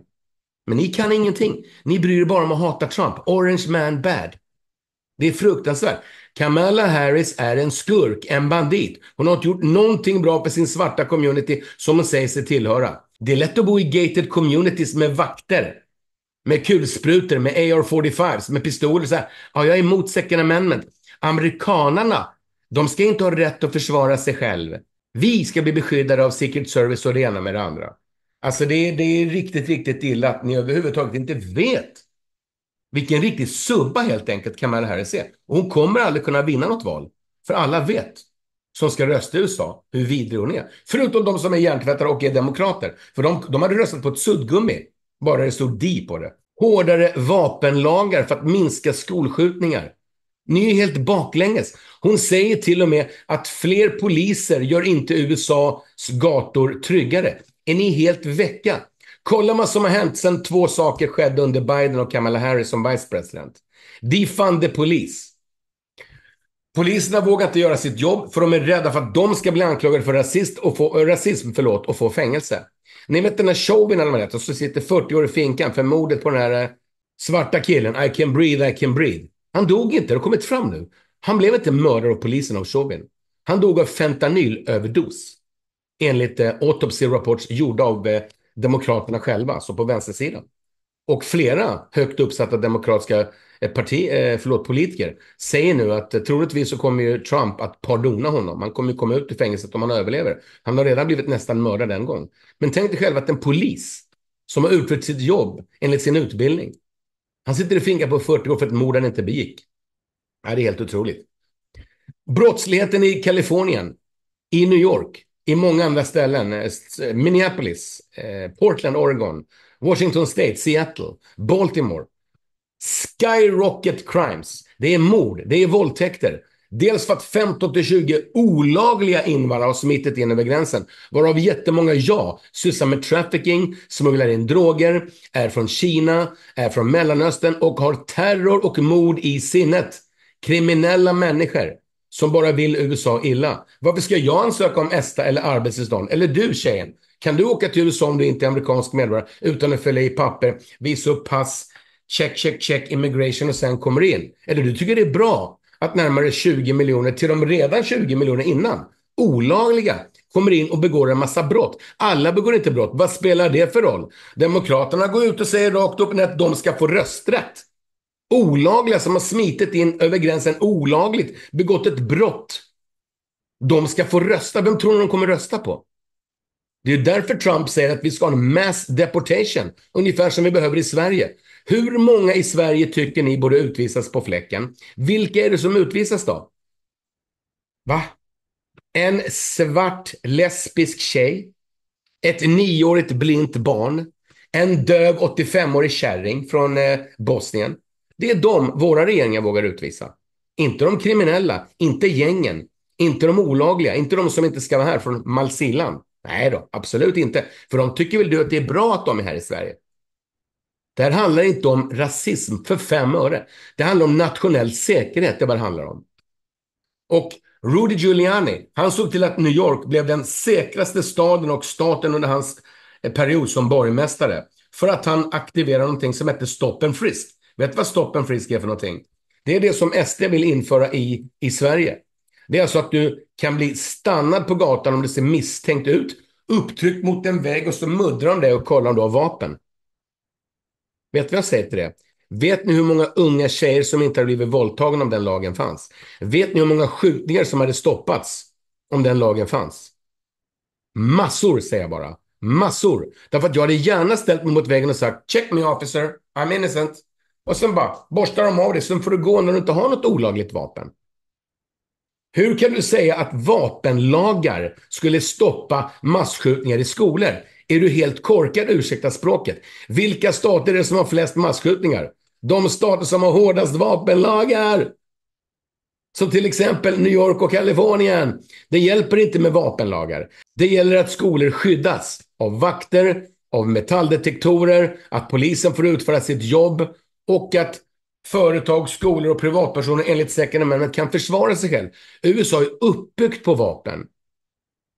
Men ni kan ingenting. Ni bryr er bara om att hata Trump. Orange man bad. Det är fruktansvärt. Kamala Harris är en skurk, en bandit. Hon har inte gjort någonting bra för sin svarta community som hon säger sig tillhöra. Det är lätt att bo i gated communities med vakter med kulsprutor, med AR-45s, med pistoler. Så här. Ja, jag är emot second amendment. Amerikanarna, de ska inte ha rätt att försvara sig själv. Vi ska bli beskyddade av Secret Service och det ena med det andra. Alltså det är, det är riktigt, riktigt illa att ni överhuvudtaget inte vet vilken riktig subba helt enkelt Kamala Harris är. Och hon kommer aldrig kunna vinna något val, för alla vet som ska rösta i USA hur vidrig hon är. Förutom de som är hjärntvättare och är demokrater, för de, de hade röstat på ett suddgummi bara det stod di på det. Hårdare vapenlagar för att minska skolskjutningar. Ni är helt baklänges. Hon säger till och med att fler poliser gör inte USAs gator tryggare. Är ni helt väcka? Kolla vad som har hänt sedan två saker skedde under Biden och Kamala Harris som vice vicepresident. Defund the police. Poliserna vågar inte göra sitt jobb för de är rädda för att de ska bli anklagade för rasist och få, eh, rasism förlåt, och få fängelse. Ni vet den där showen han var så sitter 40 år i finkan för mordet på den här eh, svarta killen. I can breathe, I can breathe. Han dog inte, det har kommit fram nu. Han blev inte mördare av polisen av Chauvin. Han dog av fentanylöverdos. Enligt eh, autopsy reports gjorda av eh, demokraterna själva, så alltså på vänstersidan. Och flera högt uppsatta demokratiska ett parti, eh, förlåt, politiker säger nu att eh, troligtvis så kommer ju Trump att pardona honom. Han kommer ju komma ut ur fängelset om han överlever. Han har redan blivit nästan mördad en gång. Men tänk dig själv att en polis som har utfört sitt jobb enligt sin utbildning. Han sitter i fingrar på 40 år för ett mord han inte begick. det är helt otroligt. Brottsligheten i Kalifornien, i New York, i många andra ställen. Eh, Minneapolis, Portland, Oregon, Washington State, Seattle, Baltimore. Skyrocket crimes. Det är mord, det är våldtäkter. Dels för att 15-20 olagliga invandrare har smittat in över gränsen, varav jättemånga ja sysslar med trafficking, smugglar in droger, är från Kina, är från Mellanöstern och har terror och mord i sinnet. Kriminella människor som bara vill USA illa. Varför ska jag ansöka om ESTA eller arbetstillstånd? Eller du tjejen? Kan du åka till USA om du inte är amerikansk medborgare utan att fylla i papper, visa upp pass, check, check, check, immigration och sen kommer in. Eller du tycker det är bra att närmare 20 miljoner, till de redan 20 miljoner innan, olagliga, kommer in och begår en massa brott. Alla begår inte brott. Vad spelar det för roll? Demokraterna går ut och säger rakt upp att de ska få rösträtt. Olagliga som har smitit in över gränsen olagligt, begått ett brott. De ska få rösta. Vem tror ni de kommer rösta på? Det är därför Trump säger att vi ska ha en mass deportation, ungefär som vi behöver i Sverige. Hur många i Sverige tycker ni borde utvisas på fläcken? Vilka är det som utvisas då? Va? En svart lesbisk tjej, ett nioårigt blint barn, en döv 85-årig kärring från eh, Bosnien. Det är de våra regeringar vågar utvisa. Inte de kriminella, inte gängen, inte de olagliga, inte de som inte ska vara här från Malsillan. Nej då, absolut inte. För de tycker väl du att det är bra att de är här i Sverige? Det här handlar inte om rasism för fem öre. Det handlar om nationell säkerhet, det bara handlar om. Och Rudy Giuliani, han såg till att New York blev den säkraste staden och staten under hans eh, period som borgmästare. För att han aktiverade någonting som hette Stop and Frisk. Vet du vad Stop and Frisk är för någonting? Det är det som SD vill införa i, i Sverige. Det är alltså att du kan bli stannad på gatan om det ser misstänkt ut, upptryckt mot en vägg och så muddrar de dig och kollar om du har vapen. Vet ni vad jag säger till det? Vet ni hur många unga tjejer som inte hade blivit våldtagna om den lagen fanns? Vet ni hur många skjutningar som hade stoppats om den lagen fanns? Massor, säger jag bara. Massor. Därför att jag hade gärna ställt mig mot väggen och sagt “Check me officer, I'm innocent”. Och sen bara borstar de av dig, sen får du gå när du inte har något olagligt vapen. Hur kan du säga att vapenlagar skulle stoppa massskjutningar i skolor? Är du helt korkad, ursäkta språket? Vilka stater är det som har flest massskjutningar? De stater som har hårdast vapenlagar! Som till exempel New York och Kalifornien. Det hjälper inte med vapenlagar. Det gäller att skolor skyddas av vakter, av metalldetektorer, att polisen får utföra sitt jobb och att företag, skolor och privatpersoner enligt Second Amendment kan försvara sig själv. USA är uppbyggt på vapen.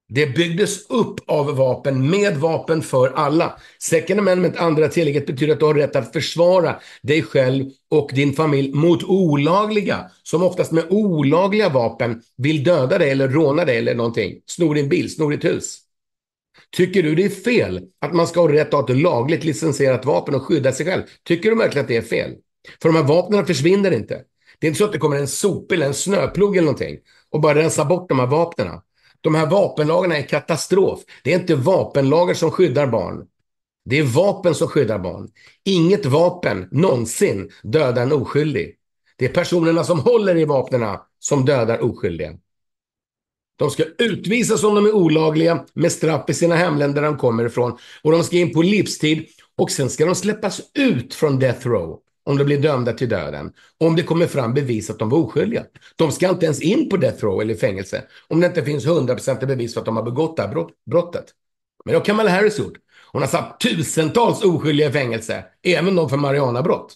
Det byggdes upp av vapen, med vapen för alla. Second Amendment, andra tillägget, betyder att du har rätt att försvara dig själv och din familj mot olagliga, som oftast med olagliga vapen vill döda dig eller råna dig eller någonting. Snor din bil, snor ditt hus. Tycker du det är fel att man ska ha rätt att ha ett lagligt licensierat vapen och skydda sig själv? Tycker du verkligen att det är fel? För de här vapnen försvinner inte. Det är inte så att det kommer en sop eller en snöplog eller någonting och bara rensar bort de här vapnen. De här vapenlagarna är katastrof. Det är inte vapenlagar som skyddar barn. Det är vapen som skyddar barn. Inget vapen någonsin dödar en oskyldig. Det är personerna som håller i vapnen som dödar oskyldiga. De ska utvisas om de är olagliga med straff i sina hemländer de kommer ifrån och de ska in på livstid och sen ska de släppas ut från death row om de blir dömda till döden, om det kommer fram bevis att de var oskyldiga. De ska inte ens in på death row eller fängelse om det inte finns hundraprocentiga bevis för att de har begått det här brottet. Men det har Kamala Harris gjort. Hon har satt tusentals oskyldiga i fängelse, även de för marijuanabrott.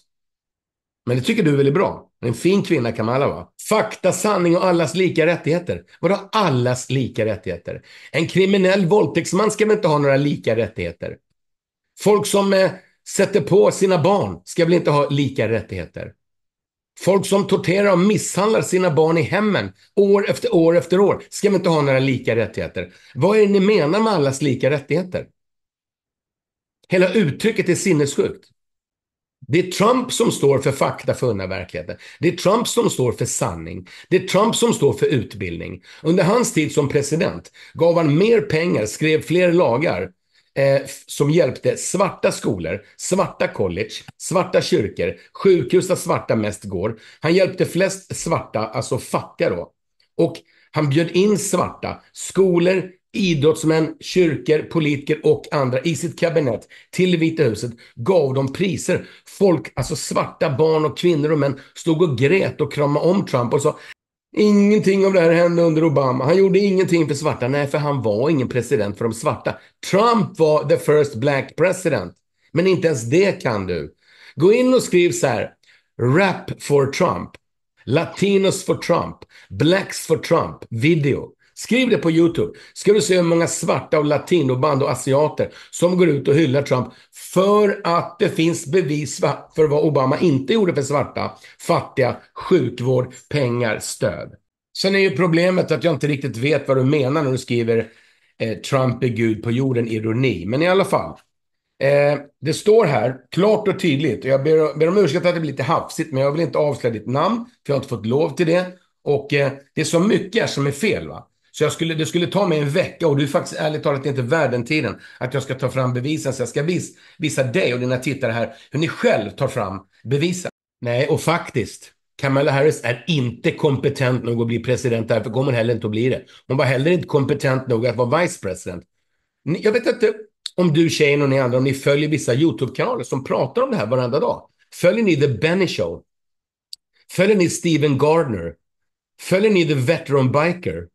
Men det tycker du väl är bra? En fin kvinna Kamala va? Fakta, sanning och allas lika rättigheter. Vadå allas lika rättigheter? En kriminell våldtäktsman ska väl inte ha några lika rättigheter? Folk som eh, sätter på sina barn ska väl inte ha lika rättigheter? Folk som torterar och misshandlar sina barn i hemmen år efter år efter år ska väl inte ha några lika rättigheter? Vad är det ni menar med allas lika rättigheter? Hela uttrycket är sinnessjukt. Det är Trump som står för fakta funna undan verkligheten. Det är Trump som står för sanning. Det är Trump som står för utbildning. Under hans tid som president gav han mer pengar, skrev fler lagar Eh, som hjälpte svarta skolor, svarta college, svarta kyrkor, sjukhus där svarta mest går. Han hjälpte flest svarta, alltså fattiga då. Och han bjöd in svarta, skolor, idrottsmän, kyrkor, politiker och andra i sitt kabinett till Vita huset, gav dem priser. Folk, alltså svarta barn och kvinnor och män, stod och grät och kramade om Trump och sa Ingenting av det här hände under Obama. Han gjorde ingenting för svarta. Nej, för han var ingen president för de svarta. Trump var the first black president. Men inte ens det kan du. Gå in och skriv så här. Rap for Trump. Latinos for Trump. Blacks for Trump. Video. Skriv det på YouTube. Ska du se hur många svarta och latinoband och asiater som går ut och hyllar Trump för att det finns bevis för vad Obama inte gjorde för svarta. Fattiga, sjukvård, pengar, stöd. Sen är ju problemet att jag inte riktigt vet vad du menar när du skriver eh, Trump är Gud på jorden, ironi. Men i alla fall. Eh, det står här klart och tydligt, och jag ber, ber om ursäkt att det blir lite hafsigt, men jag vill inte avslöja ditt namn, för jag har inte fått lov till det. Och eh, det är så mycket som är fel. va? Så jag skulle, det skulle ta mig en vecka och du är faktiskt ärligt talat inte värd tiden att jag ska ta fram bevisen. Så jag ska vis, visa dig och dina tittare här hur ni själv tar fram bevisen. Nej, och faktiskt. Kamala Harris är inte kompetent nog att bli president, därför kommer hon heller inte att bli det. Hon var heller inte kompetent nog att vara vice president. Jag vet inte om du tjejen och ni andra, om ni följer vissa YouTube-kanaler som pratar om det här varenda dag. Följer ni The Benny Show? Följer ni Steven Gardner? Följer ni The Veteran Biker?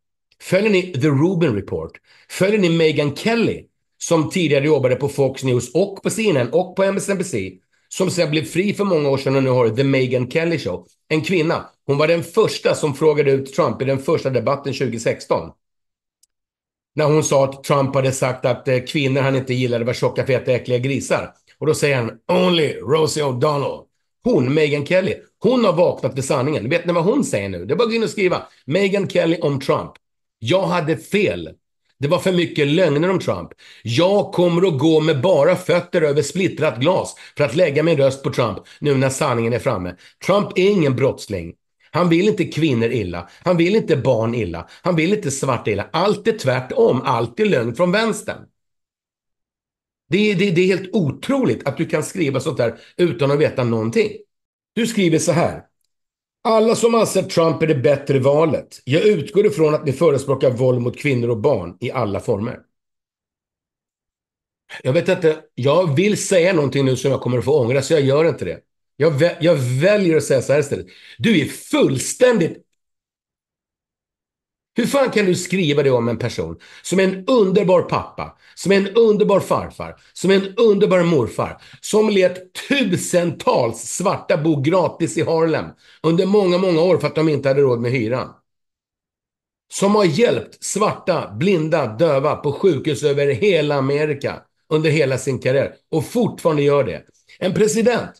Följer ni The Rubin Report? Följer ni Meghan Kelly som tidigare jobbade på Fox News och på CNN och på MSNBC? Som sen blev fri för många år sedan och nu har The Meghan Kelly Show. En kvinna. Hon var den första som frågade ut Trump i den första debatten 2016. När hon sa att Trump hade sagt att eh, kvinnor han inte gillade var tjocka, feta, äckliga grisar. Och då säger han “Only Rosie O'Donnell”. Hon, Meghan Kelly, hon har vaknat till sanningen. Vet ni vad hon säger nu? Det är bara att gå in och skriva. Meghan Kelly om Trump. Jag hade fel. Det var för mycket lögner om Trump. Jag kommer att gå med bara fötter över splittrat glas för att lägga min röst på Trump nu när sanningen är framme. Trump är ingen brottsling. Han vill inte kvinnor illa. Han vill inte barn illa. Han vill inte svart illa. Allt är tvärtom. Allt är lögn från vänstern. Det är, det, det är helt otroligt att du kan skriva sånt där utan att veta någonting. Du skriver så här. Alla som anser att Trump är det bättre valet. Jag utgår ifrån att ni förespråkar våld mot kvinnor och barn i alla former. Jag vet inte, jag vill säga någonting nu som jag kommer att få ångra, så jag gör inte det. Jag, vä jag väljer att säga så här istället. Du är fullständigt hur fan kan du skriva det om en person som är en underbar pappa, som är en underbar farfar, som är en underbar morfar, som lät tusentals svarta bo gratis i Harlem under många, många år för att de inte hade råd med hyran. Som har hjälpt svarta, blinda, döva på sjukhus över hela Amerika under hela sin karriär och fortfarande gör det. En president,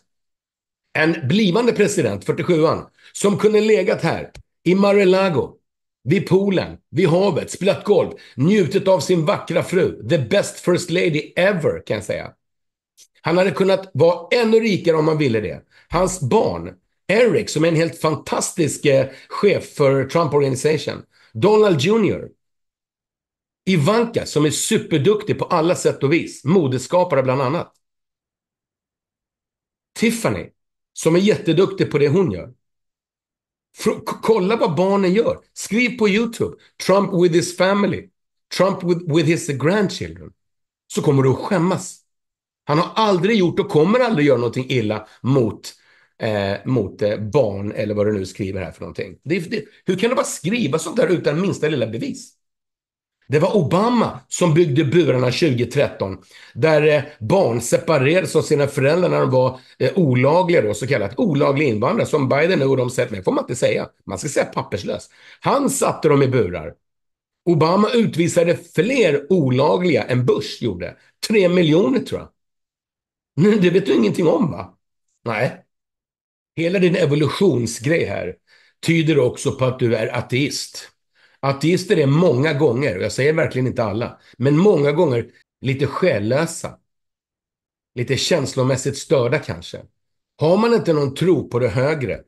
en blivande president, 47an, som kunde legat här i Mar-a-Lago vid poolen, vid havet, spelat golf, njutit av sin vackra fru. The best first lady ever, kan jag säga. Han hade kunnat vara ännu rikare om han ville det. Hans barn, Eric, som är en helt fantastisk eh, chef för Trump Organization. Donald Jr. Ivanka, som är superduktig på alla sätt och vis. Modeskapare bland annat. Tiffany, som är jätteduktig på det hon gör. Kolla vad barnen gör. Skriv på YouTube. Trump with his family. Trump with, with his grandchildren. Så kommer du att skämmas. Han har aldrig gjort och kommer aldrig göra någonting illa mot, eh, mot eh, barn eller vad du nu skriver här för någonting. Det, det, hur kan du bara skriva sånt där utan minsta lilla bevis? Det var Obama som byggde burarna 2013 där eh, barn separerades av sina föräldrar när de var eh, olagliga, då, så kallat olagliga invandrare, som Biden nu och de sett med. får man inte säga. Man ska säga papperslös. Han satte dem i burar. Obama utvisade fler olagliga än Bush gjorde. Tre miljoner tror jag. Nu, det vet du ingenting om va? Nej. Hela din evolutionsgrej här tyder också på att du är ateist. Ateister är många gånger, och jag säger verkligen inte alla, men många gånger lite själlösa. Lite känslomässigt störda kanske. Har man inte någon tro på det högre,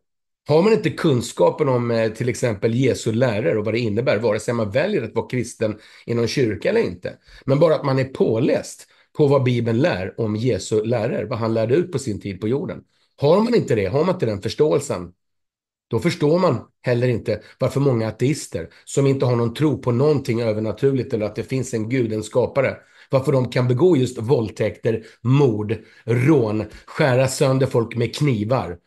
har man inte kunskapen om eh, till exempel Jesu lärare och vad det innebär, vare sig man väljer att vara kristen i någon kyrka eller inte, men bara att man är påläst på vad Bibeln lär om Jesu lärare, vad han lärde ut på sin tid på jorden. Har man inte det, har man inte den förståelsen, då förstår man heller inte varför många ateister, som inte har någon tro på någonting övernaturligt eller att det finns en gud, en skapare, varför de kan begå just våldtäkter, mord, rån, skära sönder folk med knivar,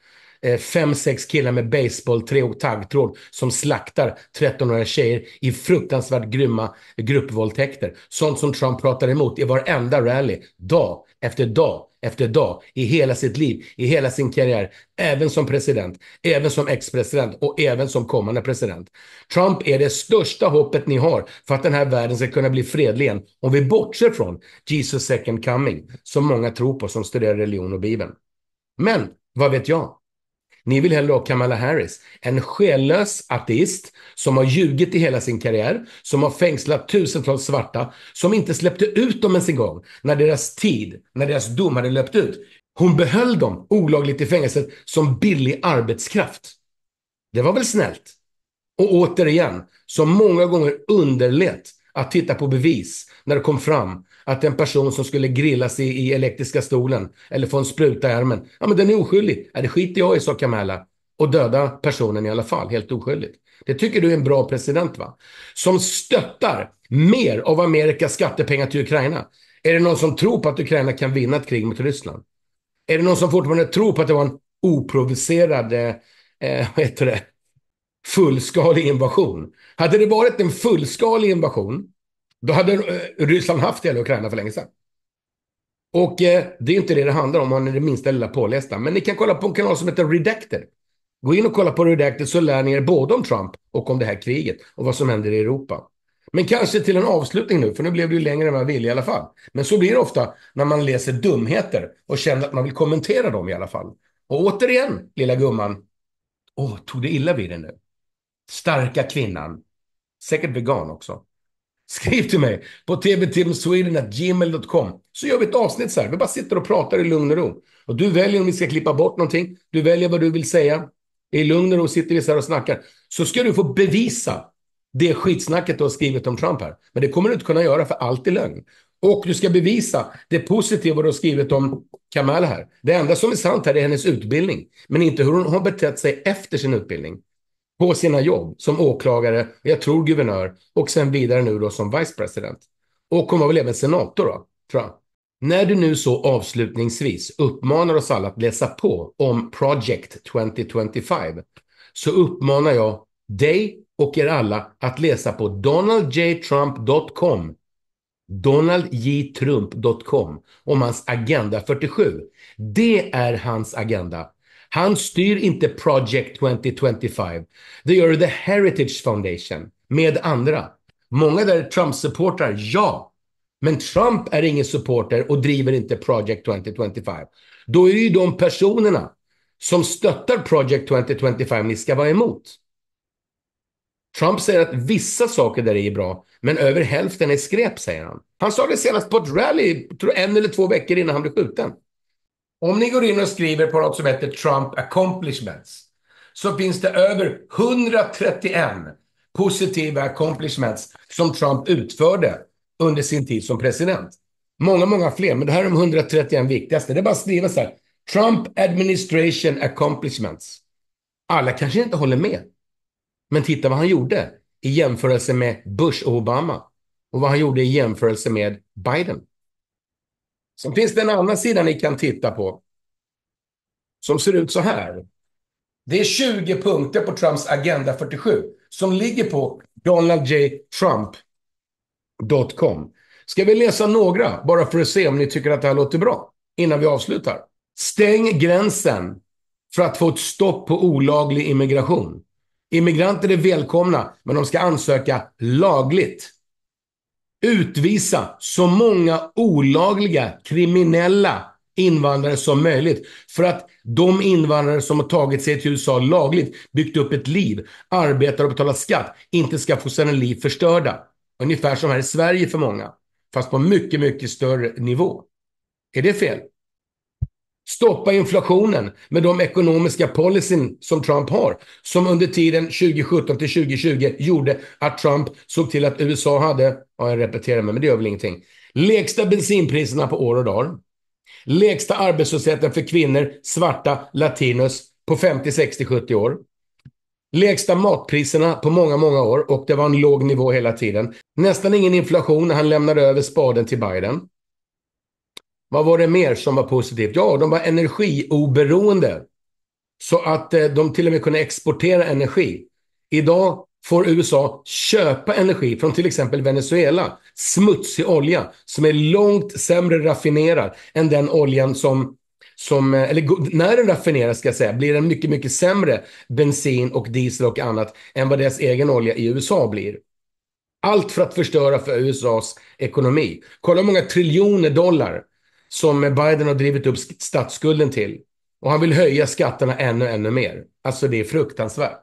eh, fem, sex killar med baseballträ och taggtråd som slaktar 13-åriga tjejer i fruktansvärt grymma gruppvåldtäkter. Sånt som Trump pratar emot i varenda rally, dag efter dag efter dag i hela sitt liv, i hela sin karriär, även som president, även som ex-president och även som kommande president. Trump är det största hoppet ni har för att den här världen ska kunna bli fredlig igen, om vi bortser från Jesus second coming, som många tror på som studerar religion och Bibeln. Men vad vet jag? Ni vill hellre ha Kamala Harris, en själlös ateist som har ljugit i hela sin karriär, som har fängslat tusentals svarta, som inte släppte ut dem ens en gång när deras tid, när deras dom hade löpt ut. Hon behöll dem olagligt i fängelset som billig arbetskraft. Det var väl snällt? Och återigen, som många gånger underlät att titta på bevis när det kom fram att en person som skulle grillas i, i elektriska stolen eller få en spruta i armen, ja men den är oskyldig. Ja, det skiter jag i, sa Kamala. Och döda personen i alla fall, helt oskyldigt. Det tycker du är en bra president va? Som stöttar mer av Amerikas skattepengar till Ukraina. Är det någon som tror på att Ukraina kan vinna ett krig mot Ryssland? Är det någon som fortfarande tror på att det var en oprovocerad, eh, eh vad heter det, fullskalig invasion? Hade det varit en fullskalig invasion då hade eh, Ryssland haft hela Ukraina för länge sedan. Och eh, det är inte det det handlar om, man är det minsta lilla pålästa. Men ni kan kolla på en kanal som heter Redacted. Gå in och kolla på Redacted så lär ni er både om Trump och om det här kriget och vad som händer i Europa. Men kanske till en avslutning nu, för nu blev det ju längre än man ville i alla fall. Men så blir det ofta när man läser dumheter och känner att man vill kommentera dem i alla fall. Och återigen, lilla gumman. Åh, tog det illa vid dig nu? Starka kvinnan. Säkert vegan också. Skriv till mig på tbtimsweden.gmail.com så gör vi ett avsnitt så här. Vi bara sitter och pratar i lugn och ro. Och du väljer om vi ska klippa bort någonting. Du väljer vad du vill säga. I lugn och ro sitter vi så här och snackar. Så ska du få bevisa det skitsnacket du har skrivit om Trump här. Men det kommer du inte kunna göra för allt är lögn. Och du ska bevisa det positiva du har skrivit om Kamal här. Det enda som är sant här är hennes utbildning, men inte hur hon har betett sig efter sin utbildning på sina jobb som åklagare, jag tror guvernör, och sen vidare nu då som vice president. Och var väl även senator då, tror jag. När du nu så avslutningsvis uppmanar oss alla att läsa på om Project 2025 så uppmanar jag dig och er alla att läsa på donaldjtrump.com donaldjtrump.com om hans Agenda 47. Det är hans agenda han styr inte Project 2025. Det gör The Heritage Foundation med andra. Många där är Trump-supportrar, ja. Men Trump är ingen supporter och driver inte Project 2025. Då är det ju de personerna som stöttar Project 2025 ni ska vara emot. Trump säger att vissa saker där är bra, men över hälften är skräp, säger han. Han sa det senast på ett rally en eller två veckor innan han blev skjuten. Om ni går in och skriver på något som heter Trump accomplishments så finns det över 131 positiva accomplishments som Trump utförde under sin tid som president. Många, många fler, men det här är de 131 viktigaste. Det är bara att skriva så här. Trump administration accomplishments. Alla kanske inte håller med. Men titta vad han gjorde i jämförelse med Bush och Obama och vad han gjorde i jämförelse med Biden. Sen finns det en annan sida ni kan titta på. Som ser ut så här. Det är 20 punkter på Trumps agenda 47 som ligger på donaldjtrump.com. Ska vi läsa några, bara för att se om ni tycker att det här låter bra, innan vi avslutar? Stäng gränsen för att få ett stopp på olaglig immigration. Immigranter är välkomna, men de ska ansöka lagligt utvisa så många olagliga, kriminella invandrare som möjligt. För att de invandrare som har tagit sig till USA lagligt, byggt upp ett liv, arbetar och betalar skatt, inte ska få sina liv förstörda. Ungefär som här i Sverige för många, fast på mycket, mycket större nivå. Är det fel? stoppa inflationen med de ekonomiska policyn som Trump har, som under tiden 2017 till 2020 gjorde att Trump såg till att USA hade, ja jag repeterar mig, men det gör väl ingenting, lägsta bensinpriserna på år och dagar, lägsta arbetslösheten för kvinnor, svarta, latinos på 50, 60, 70 år. Lägsta matpriserna på många, många år och det var en låg nivå hela tiden. Nästan ingen inflation när han lämnade över spaden till Biden. Vad var det mer som var positivt? Ja, de var energioberoende. Så att eh, de till och med kunde exportera energi. Idag får USA köpa energi från till exempel Venezuela, smutsig olja som är långt sämre raffinerad än den oljan som, som eh, eller när den raffineras ska jag säga, blir den mycket, mycket sämre bensin och diesel och annat än vad deras egen olja i USA blir. Allt för att förstöra för USAs ekonomi. Kolla hur många triljoner dollar som Biden har drivit upp statsskulden till. Och han vill höja skatterna ännu, ännu mer. Alltså det är fruktansvärt.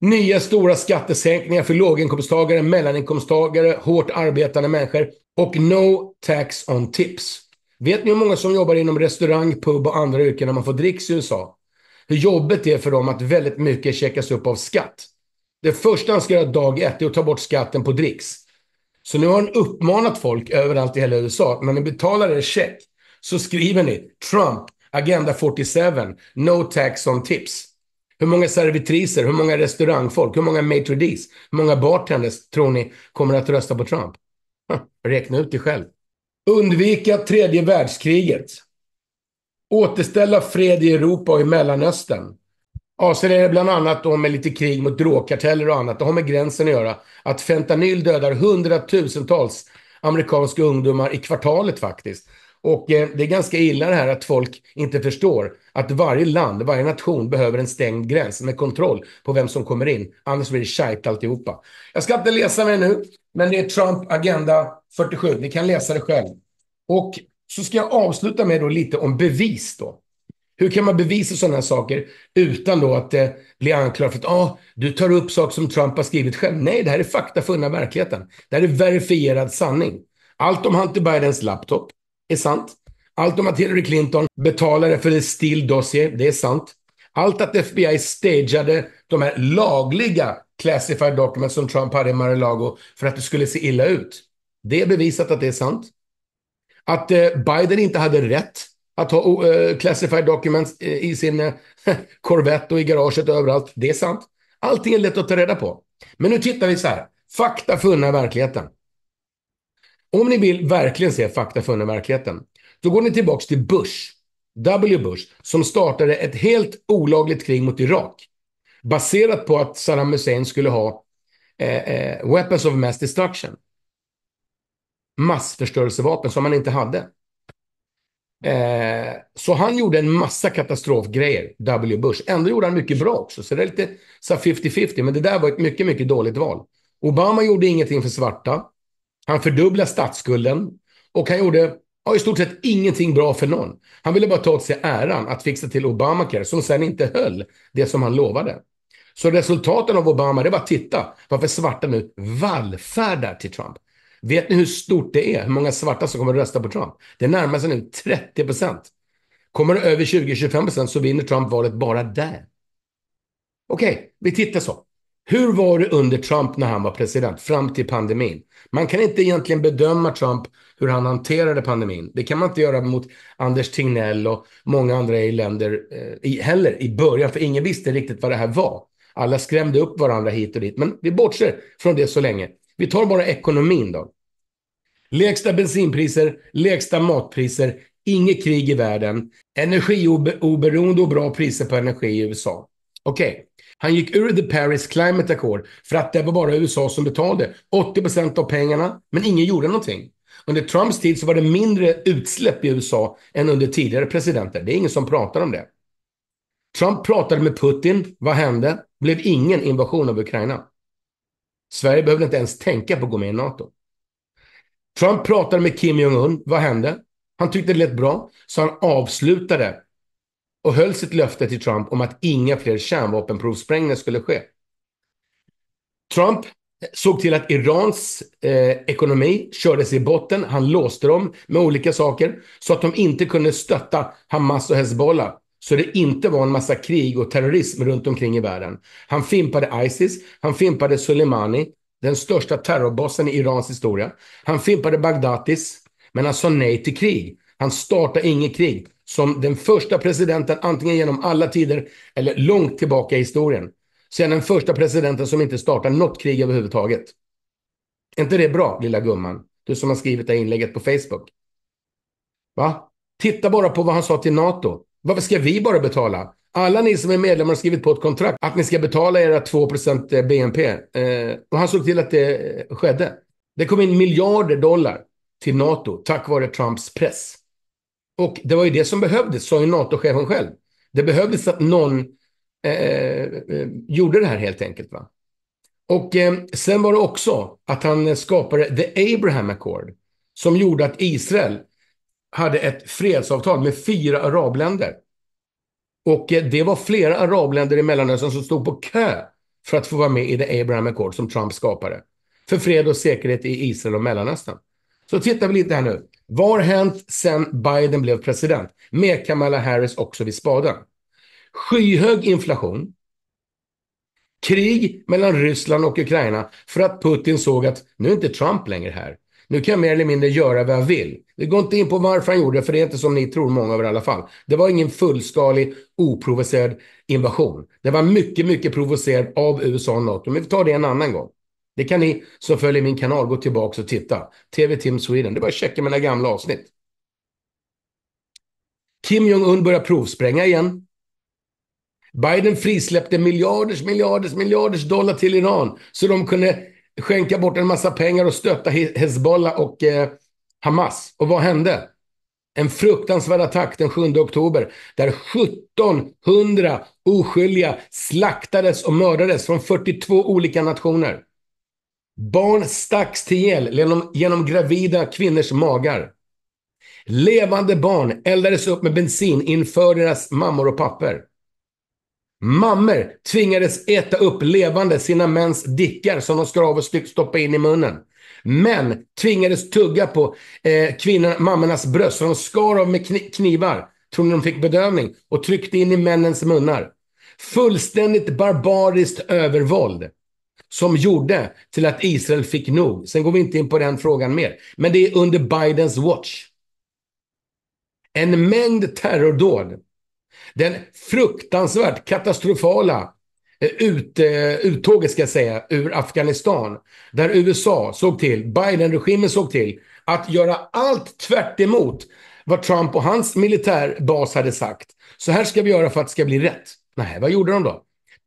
Nya stora skattesänkningar för låginkomsttagare, mellaninkomsttagare, hårt arbetande människor och no tax on tips. Vet ni hur många som jobbar inom restaurang, pub och andra yrken när man får dricks i USA? Hur jobbigt det är för dem att väldigt mycket checkas upp av skatt. Det första han ska göra dag ett är att ta bort skatten på dricks. Så nu har han uppmanat folk överallt i hela USA, när ni betalar er check så skriver ni Trump, Agenda 47, No Tax on Tips. Hur många servitriser, hur många restaurangfolk, hur många maitre d's, hur många bartenders tror ni kommer att rösta på Trump? Räkna ut det själv. Undvika tredje världskriget. Återställa fred i Europa och i Mellanöstern. Ja, så det är bland annat då med lite krig mot drogkarteller och annat. Det har med gränsen att göra. Att fentanyl dödar hundratusentals amerikanska ungdomar i kvartalet faktiskt. Och eh, det är ganska illa det här att folk inte förstår att varje land, varje nation behöver en stängd gräns med kontroll på vem som kommer in. Annars blir det shite alltihopa. Jag ska inte läsa mer nu, men det är Trump Agenda 47. Ni kan läsa det själv. Och så ska jag avsluta med då lite om bevis då. Hur kan man bevisa sådana här saker utan då att eh, bli anklagad för att ah, du tar upp saker som Trump har skrivit själv? Nej, det här är fakta funna verkligheten. Det här är verifierad sanning. Allt om Hunter Bidens laptop är sant. Allt om att Hillary Clinton betalade för det still dossier, det är sant. Allt att FBI stageade de här lagliga classified documents som Trump hade i Mar-a-Lago för att det skulle se illa ut. Det är bevisat att det är sant. Att eh, Biden inte hade rätt att ha uh, classified documents eh, i sin uh, eh, Corvette *laughs* och i garaget och överallt. Det är sant. Allting är lätt att ta reda på. Men nu tittar vi så här. Fakta funna i verkligheten. Om ni vill verkligen se fakta funna i verkligheten, då går ni tillbaka till Bush, W. Bush, som startade ett helt olagligt krig mot Irak. Baserat på att Saddam Hussein skulle ha eh, eh, weapons of mass destruction. Massförstörelsevapen som han inte hade. Eh, så han gjorde en massa katastrofgrejer, W. Bush. Ändå gjorde han mycket bra också, så det är lite 50-50, men det där var ett mycket, mycket dåligt val. Obama gjorde ingenting för svarta. Han fördubblade statsskulden och han gjorde ja, i stort sett ingenting bra för någon. Han ville bara ta åt sig äran att fixa till Obamacare, som sen inte höll det som han lovade. Så resultaten av Obama, det är bara att titta varför svarta nu vallfärdar till Trump. Vet ni hur stort det är? Hur många svarta som kommer att rösta på Trump? Det närmar sig nu 30 procent. Kommer det över 20-25 procent så vinner Trump valet bara där. Okej, okay, vi tittar så. Hur var det under Trump när han var president, fram till pandemin? Man kan inte egentligen bedöma Trump, hur han hanterade pandemin. Det kan man inte göra mot Anders Tegnell och många andra EU-länder eh, heller i början, för ingen visste riktigt vad det här var. Alla skrämde upp varandra hit och dit, men vi bortser från det så länge. Vi tar bara ekonomin då. Lägsta bensinpriser, lägsta matpriser, inget krig i världen, energioberoende och bra priser på energi i USA. Okej, okay. han gick ur The Paris Climate Accord för att det var bara USA som betalade 80 av pengarna, men ingen gjorde någonting. Under Trumps tid så var det mindre utsläpp i USA än under tidigare presidenter. Det är ingen som pratar om det. Trump pratade med Putin. Vad hände? blev ingen invasion av Ukraina. Sverige behövde inte ens tänka på att gå med i NATO. Trump pratade med Kim Jong-Un. Vad hände? Han tyckte det lät bra, så han avslutade och höll sitt löfte till Trump om att inga fler kärnvapenprovsprängningar skulle ske. Trump såg till att Irans eh, ekonomi kördes i botten. Han låste dem med olika saker så att de inte kunde stötta Hamas och Hezbollah så det inte var en massa krig och terrorism runt omkring i världen. Han fimpade Isis, han fimpade Soleimani, den största terrorbossen i Irans historia. Han fimpade Bagdatis, men han sa nej till krig. Han startade inget krig som den första presidenten, antingen genom alla tider eller långt tillbaka i historien. Sen den första presidenten som inte startar något krig överhuvudtaget. Är inte det bra, lilla gumman? Du som har skrivit det här inlägget på Facebook. Va? Titta bara på vad han sa till NATO. Varför ska vi bara betala? Alla ni som är medlemmar har skrivit på ett kontrakt att ni ska betala era 2 eh, BNP. Eh, och han såg till att det eh, skedde. Det kom in miljarder dollar till NATO tack vare Trumps press. Och det var ju det som behövdes, sa ju NATO-chefen själv. Det behövdes att någon eh, eh gjorde det här helt enkelt. Va? Och eh, sen var det också att han skapade The Abraham Accord som gjorde att Israel hade ett fredsavtal med fyra arabländer. Och eh, det var flera arabländer i Mellanöstern som stod på kö för att få vara med i The Abraham Accord som Trump skapade. För fred och säkerhet i Israel och Mellanöstern. Så tittar vi lite här nu. Vad har hänt sedan Biden blev president? Med Kamala Harris också vid spaden. Skyhög inflation. Krig mellan Ryssland och Ukraina för att Putin såg att nu är inte Trump längre här. Nu kan jag mer eller mindre göra vad jag vill. Vi går inte in på varför han gjorde det, för det är inte som ni tror, många av er i alla fall. Det var ingen fullskalig, oprovocerad invasion. Det var mycket, mycket provocerad av USA och NATO. Men vi tar det en annan gång. Det kan ni som följer min kanal gå tillbaka och titta. TV Tim Sweden, det är bara att checka mina gamla avsnitt. Kim Jong-Un börjar provspränga igen. Biden frisläppte miljarders, miljarders, miljarders dollar till Iran så de kunde skänka bort en massa pengar och stötta Hezbollah och eh, Hamas. Och vad hände? En fruktansvärd attack den 7 oktober där 1700 oskyldiga slaktades och mördades från 42 olika nationer. Barn stacks till ihjäl genom, genom gravida kvinnors magar. Levande barn eldades upp med bensin inför deras mammor och papper. Mammor tvingades äta upp levande sina mäns dickar som de skar av och stoppa in i munnen. Män tvingades tugga på eh, kvinnorna, mammornas bröst som de skar av med kni knivar. Tror ni de fick bedövning? Och tryckte in i männens munnar. Fullständigt barbariskt övervåld som gjorde till att Israel fick nog. Sen går vi inte in på den frågan mer. Men det är under Bidens watch. En mängd terrordåd den fruktansvärt katastrofala eh, ut, eh, uttåget ska jag säga, ur Afghanistan. Där USA såg till, Biden-regimen såg till, att göra allt tvärt vad Trump och hans militärbas hade sagt. Så här ska vi göra för att det ska bli rätt. Nej, vad gjorde de då?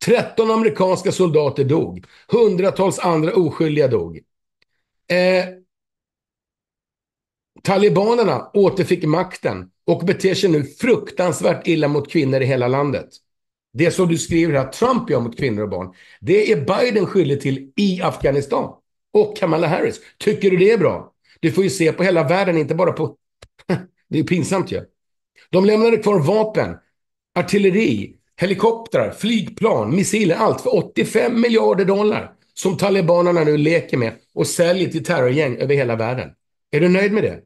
13 amerikanska soldater dog. Hundratals andra oskyldiga dog. Eh, Talibanerna återfick makten och beter sig nu fruktansvärt illa mot kvinnor i hela landet. Det som du skriver att Trump gör mot kvinnor och barn, det är Biden skyldig till i Afghanistan. Och Kamala Harris. Tycker du det är bra? Du får ju se på hela världen, inte bara på... *laughs* Det är pinsamt ju. De lämnade kvar vapen, artilleri, helikoptrar, flygplan, missiler, allt för 85 miljarder dollar som talibanerna nu leker med och säljer till terrorgäng över hela världen. Är du nöjd med det?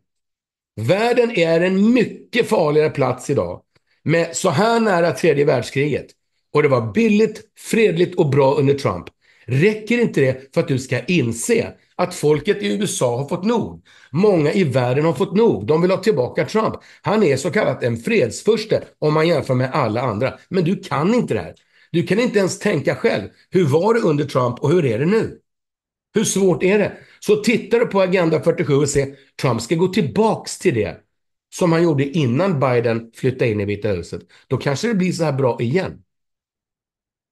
Världen är en mycket farligare plats idag. Med så här nära tredje världskriget. Och det var billigt, fredligt och bra under Trump. Räcker inte det för att du ska inse att folket i USA har fått nog? Många i världen har fått nog. De vill ha tillbaka Trump. Han är så kallat en fredsförste om man jämför med alla andra. Men du kan inte det här. Du kan inte ens tänka själv. Hur var det under Trump och hur är det nu? Hur svårt är det? Så tittar du på Agenda 47 och se, Trump ska gå tillbaks till det som han gjorde innan Biden flyttade in i Vita huset. Då kanske det blir så här bra igen.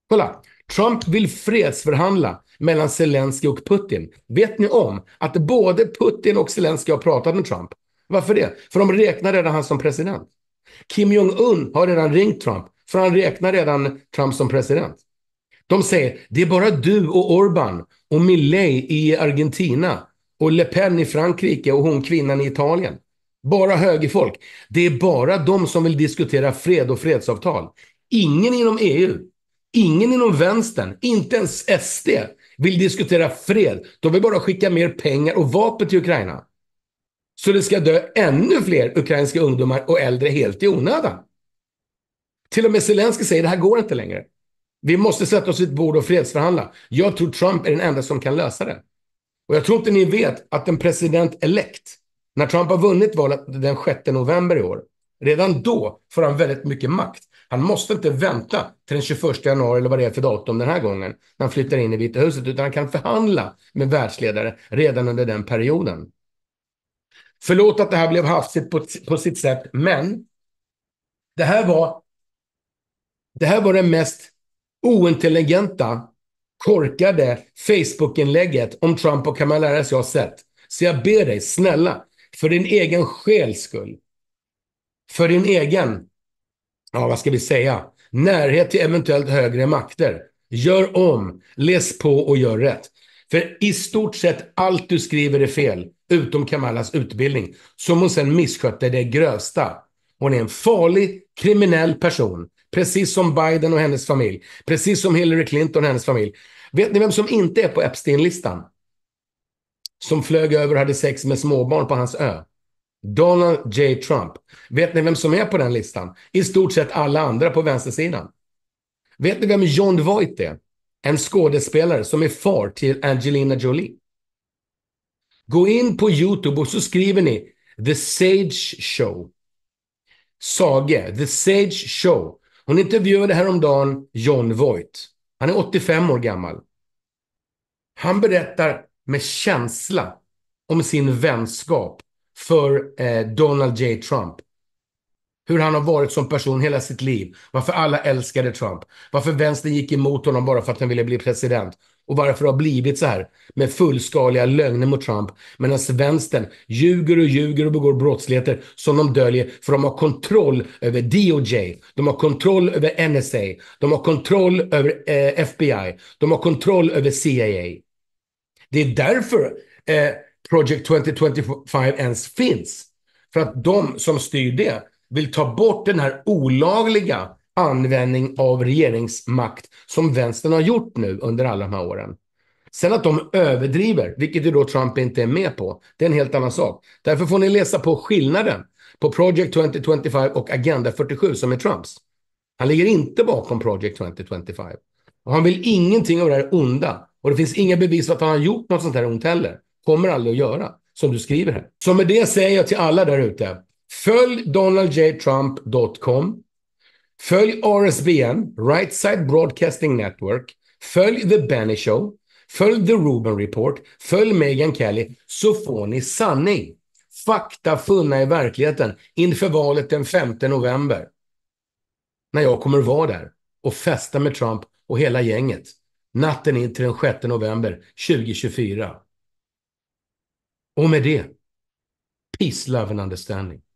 Kolla, Trump vill fredsförhandla mellan Zelensky och Putin. Vet ni om att både Putin och Zelensky har pratat med Trump? Varför det? För de räknar redan han som president. Kim Jong-Un har redan ringt Trump, för han räknar redan Trump som president. De säger det är bara du och Orban och Milley i Argentina och Le Pen i Frankrike och hon kvinnan i Italien. Bara högerfolk. Det är bara de som vill diskutera fred och fredsavtal. Ingen inom EU, ingen inom vänstern, inte ens SD vill diskutera fred. De vill bara skicka mer pengar och vapen till Ukraina. Så det ska dö ännu fler ukrainska ungdomar och äldre helt i onödan. Till och med Zelenskyj säger det här går inte längre. Vi måste sätta oss vid ett bord och fredsförhandla. Jag tror Trump är den enda som kan lösa det. Och jag tror inte ni vet att en president-elect, när Trump har vunnit valet den 6 november i år, redan då får han väldigt mycket makt. Han måste inte vänta till den 21 januari eller vad det är för datum den här gången när han flyttar in i Vita huset, utan han kan förhandla med världsledare redan under den perioden. Förlåt att det här blev hafsigt på, på sitt sätt, men det här var det här var den mest ointelligenta, korkade Facebook-inlägget om Trump och Kamala Harris jag har sett. Så jag ber dig, snälla, för din egen själs skull. För din egen, ja vad ska vi säga, närhet till eventuellt högre makter. Gör om, läs på och gör rätt. För i stort sett allt du skriver är fel, utom Kamalas utbildning, som hon sen misskötte det grövsta. Hon är en farlig, kriminell person Precis som Biden och hennes familj. Precis som Hillary Clinton och hennes familj. Vet ni vem som inte är på Epstein-listan? Som flög över och hade sex med småbarn på hans ö. Donald J. Trump. Vet ni vem som är på den listan? I stort sett alla andra på vänstersidan. Vet ni vem John Voight är? En skådespelare som är far till Angelina Jolie. Gå in på YouTube och så skriver ni The Sage Show. Sage, The Sage Show. Hon intervjuade häromdagen John Voight. Han är 85 år gammal. Han berättar med känsla om sin vänskap för eh, Donald J. Trump. Hur han har varit som person hela sitt liv. Varför alla älskade Trump. Varför vänstern gick emot honom bara för att han ville bli president och varför det har blivit så här med fullskaliga lögner mot Trump medan vänstern ljuger och ljuger och begår brottsligheter som de döljer för de har kontroll över DOJ, de har kontroll över NSA, de har kontroll över eh, FBI, de har kontroll över CIA. Det är därför eh, Project 2025 ens finns. För att de som styr det vill ta bort den här olagliga användning av regeringsmakt som vänstern har gjort nu under alla de här åren. Sen att de överdriver, vilket ju då Trump inte är med på, det är en helt annan sak. Därför får ni läsa på skillnaden på Project 2025 och Agenda 47 som är Trumps. Han ligger inte bakom Project 2025. Och han vill ingenting av det här onda. Och det finns inga bevis för att han har gjort något sånt här ont heller. Kommer aldrig att göra, som du skriver här. Så med det säger jag till alla där ute. Följ donaldjtrump.com Följ RSBN, Right Side Broadcasting Network. Följ The Benny Show. Följ The Ruben Report. Följ Megan Kelly så får ni sanning. Fakta funna i verkligheten inför valet den 5 november. När jag kommer vara där och festa med Trump och hela gänget. Natten in till den 6 november 2024. Och med det, peace, love and understanding.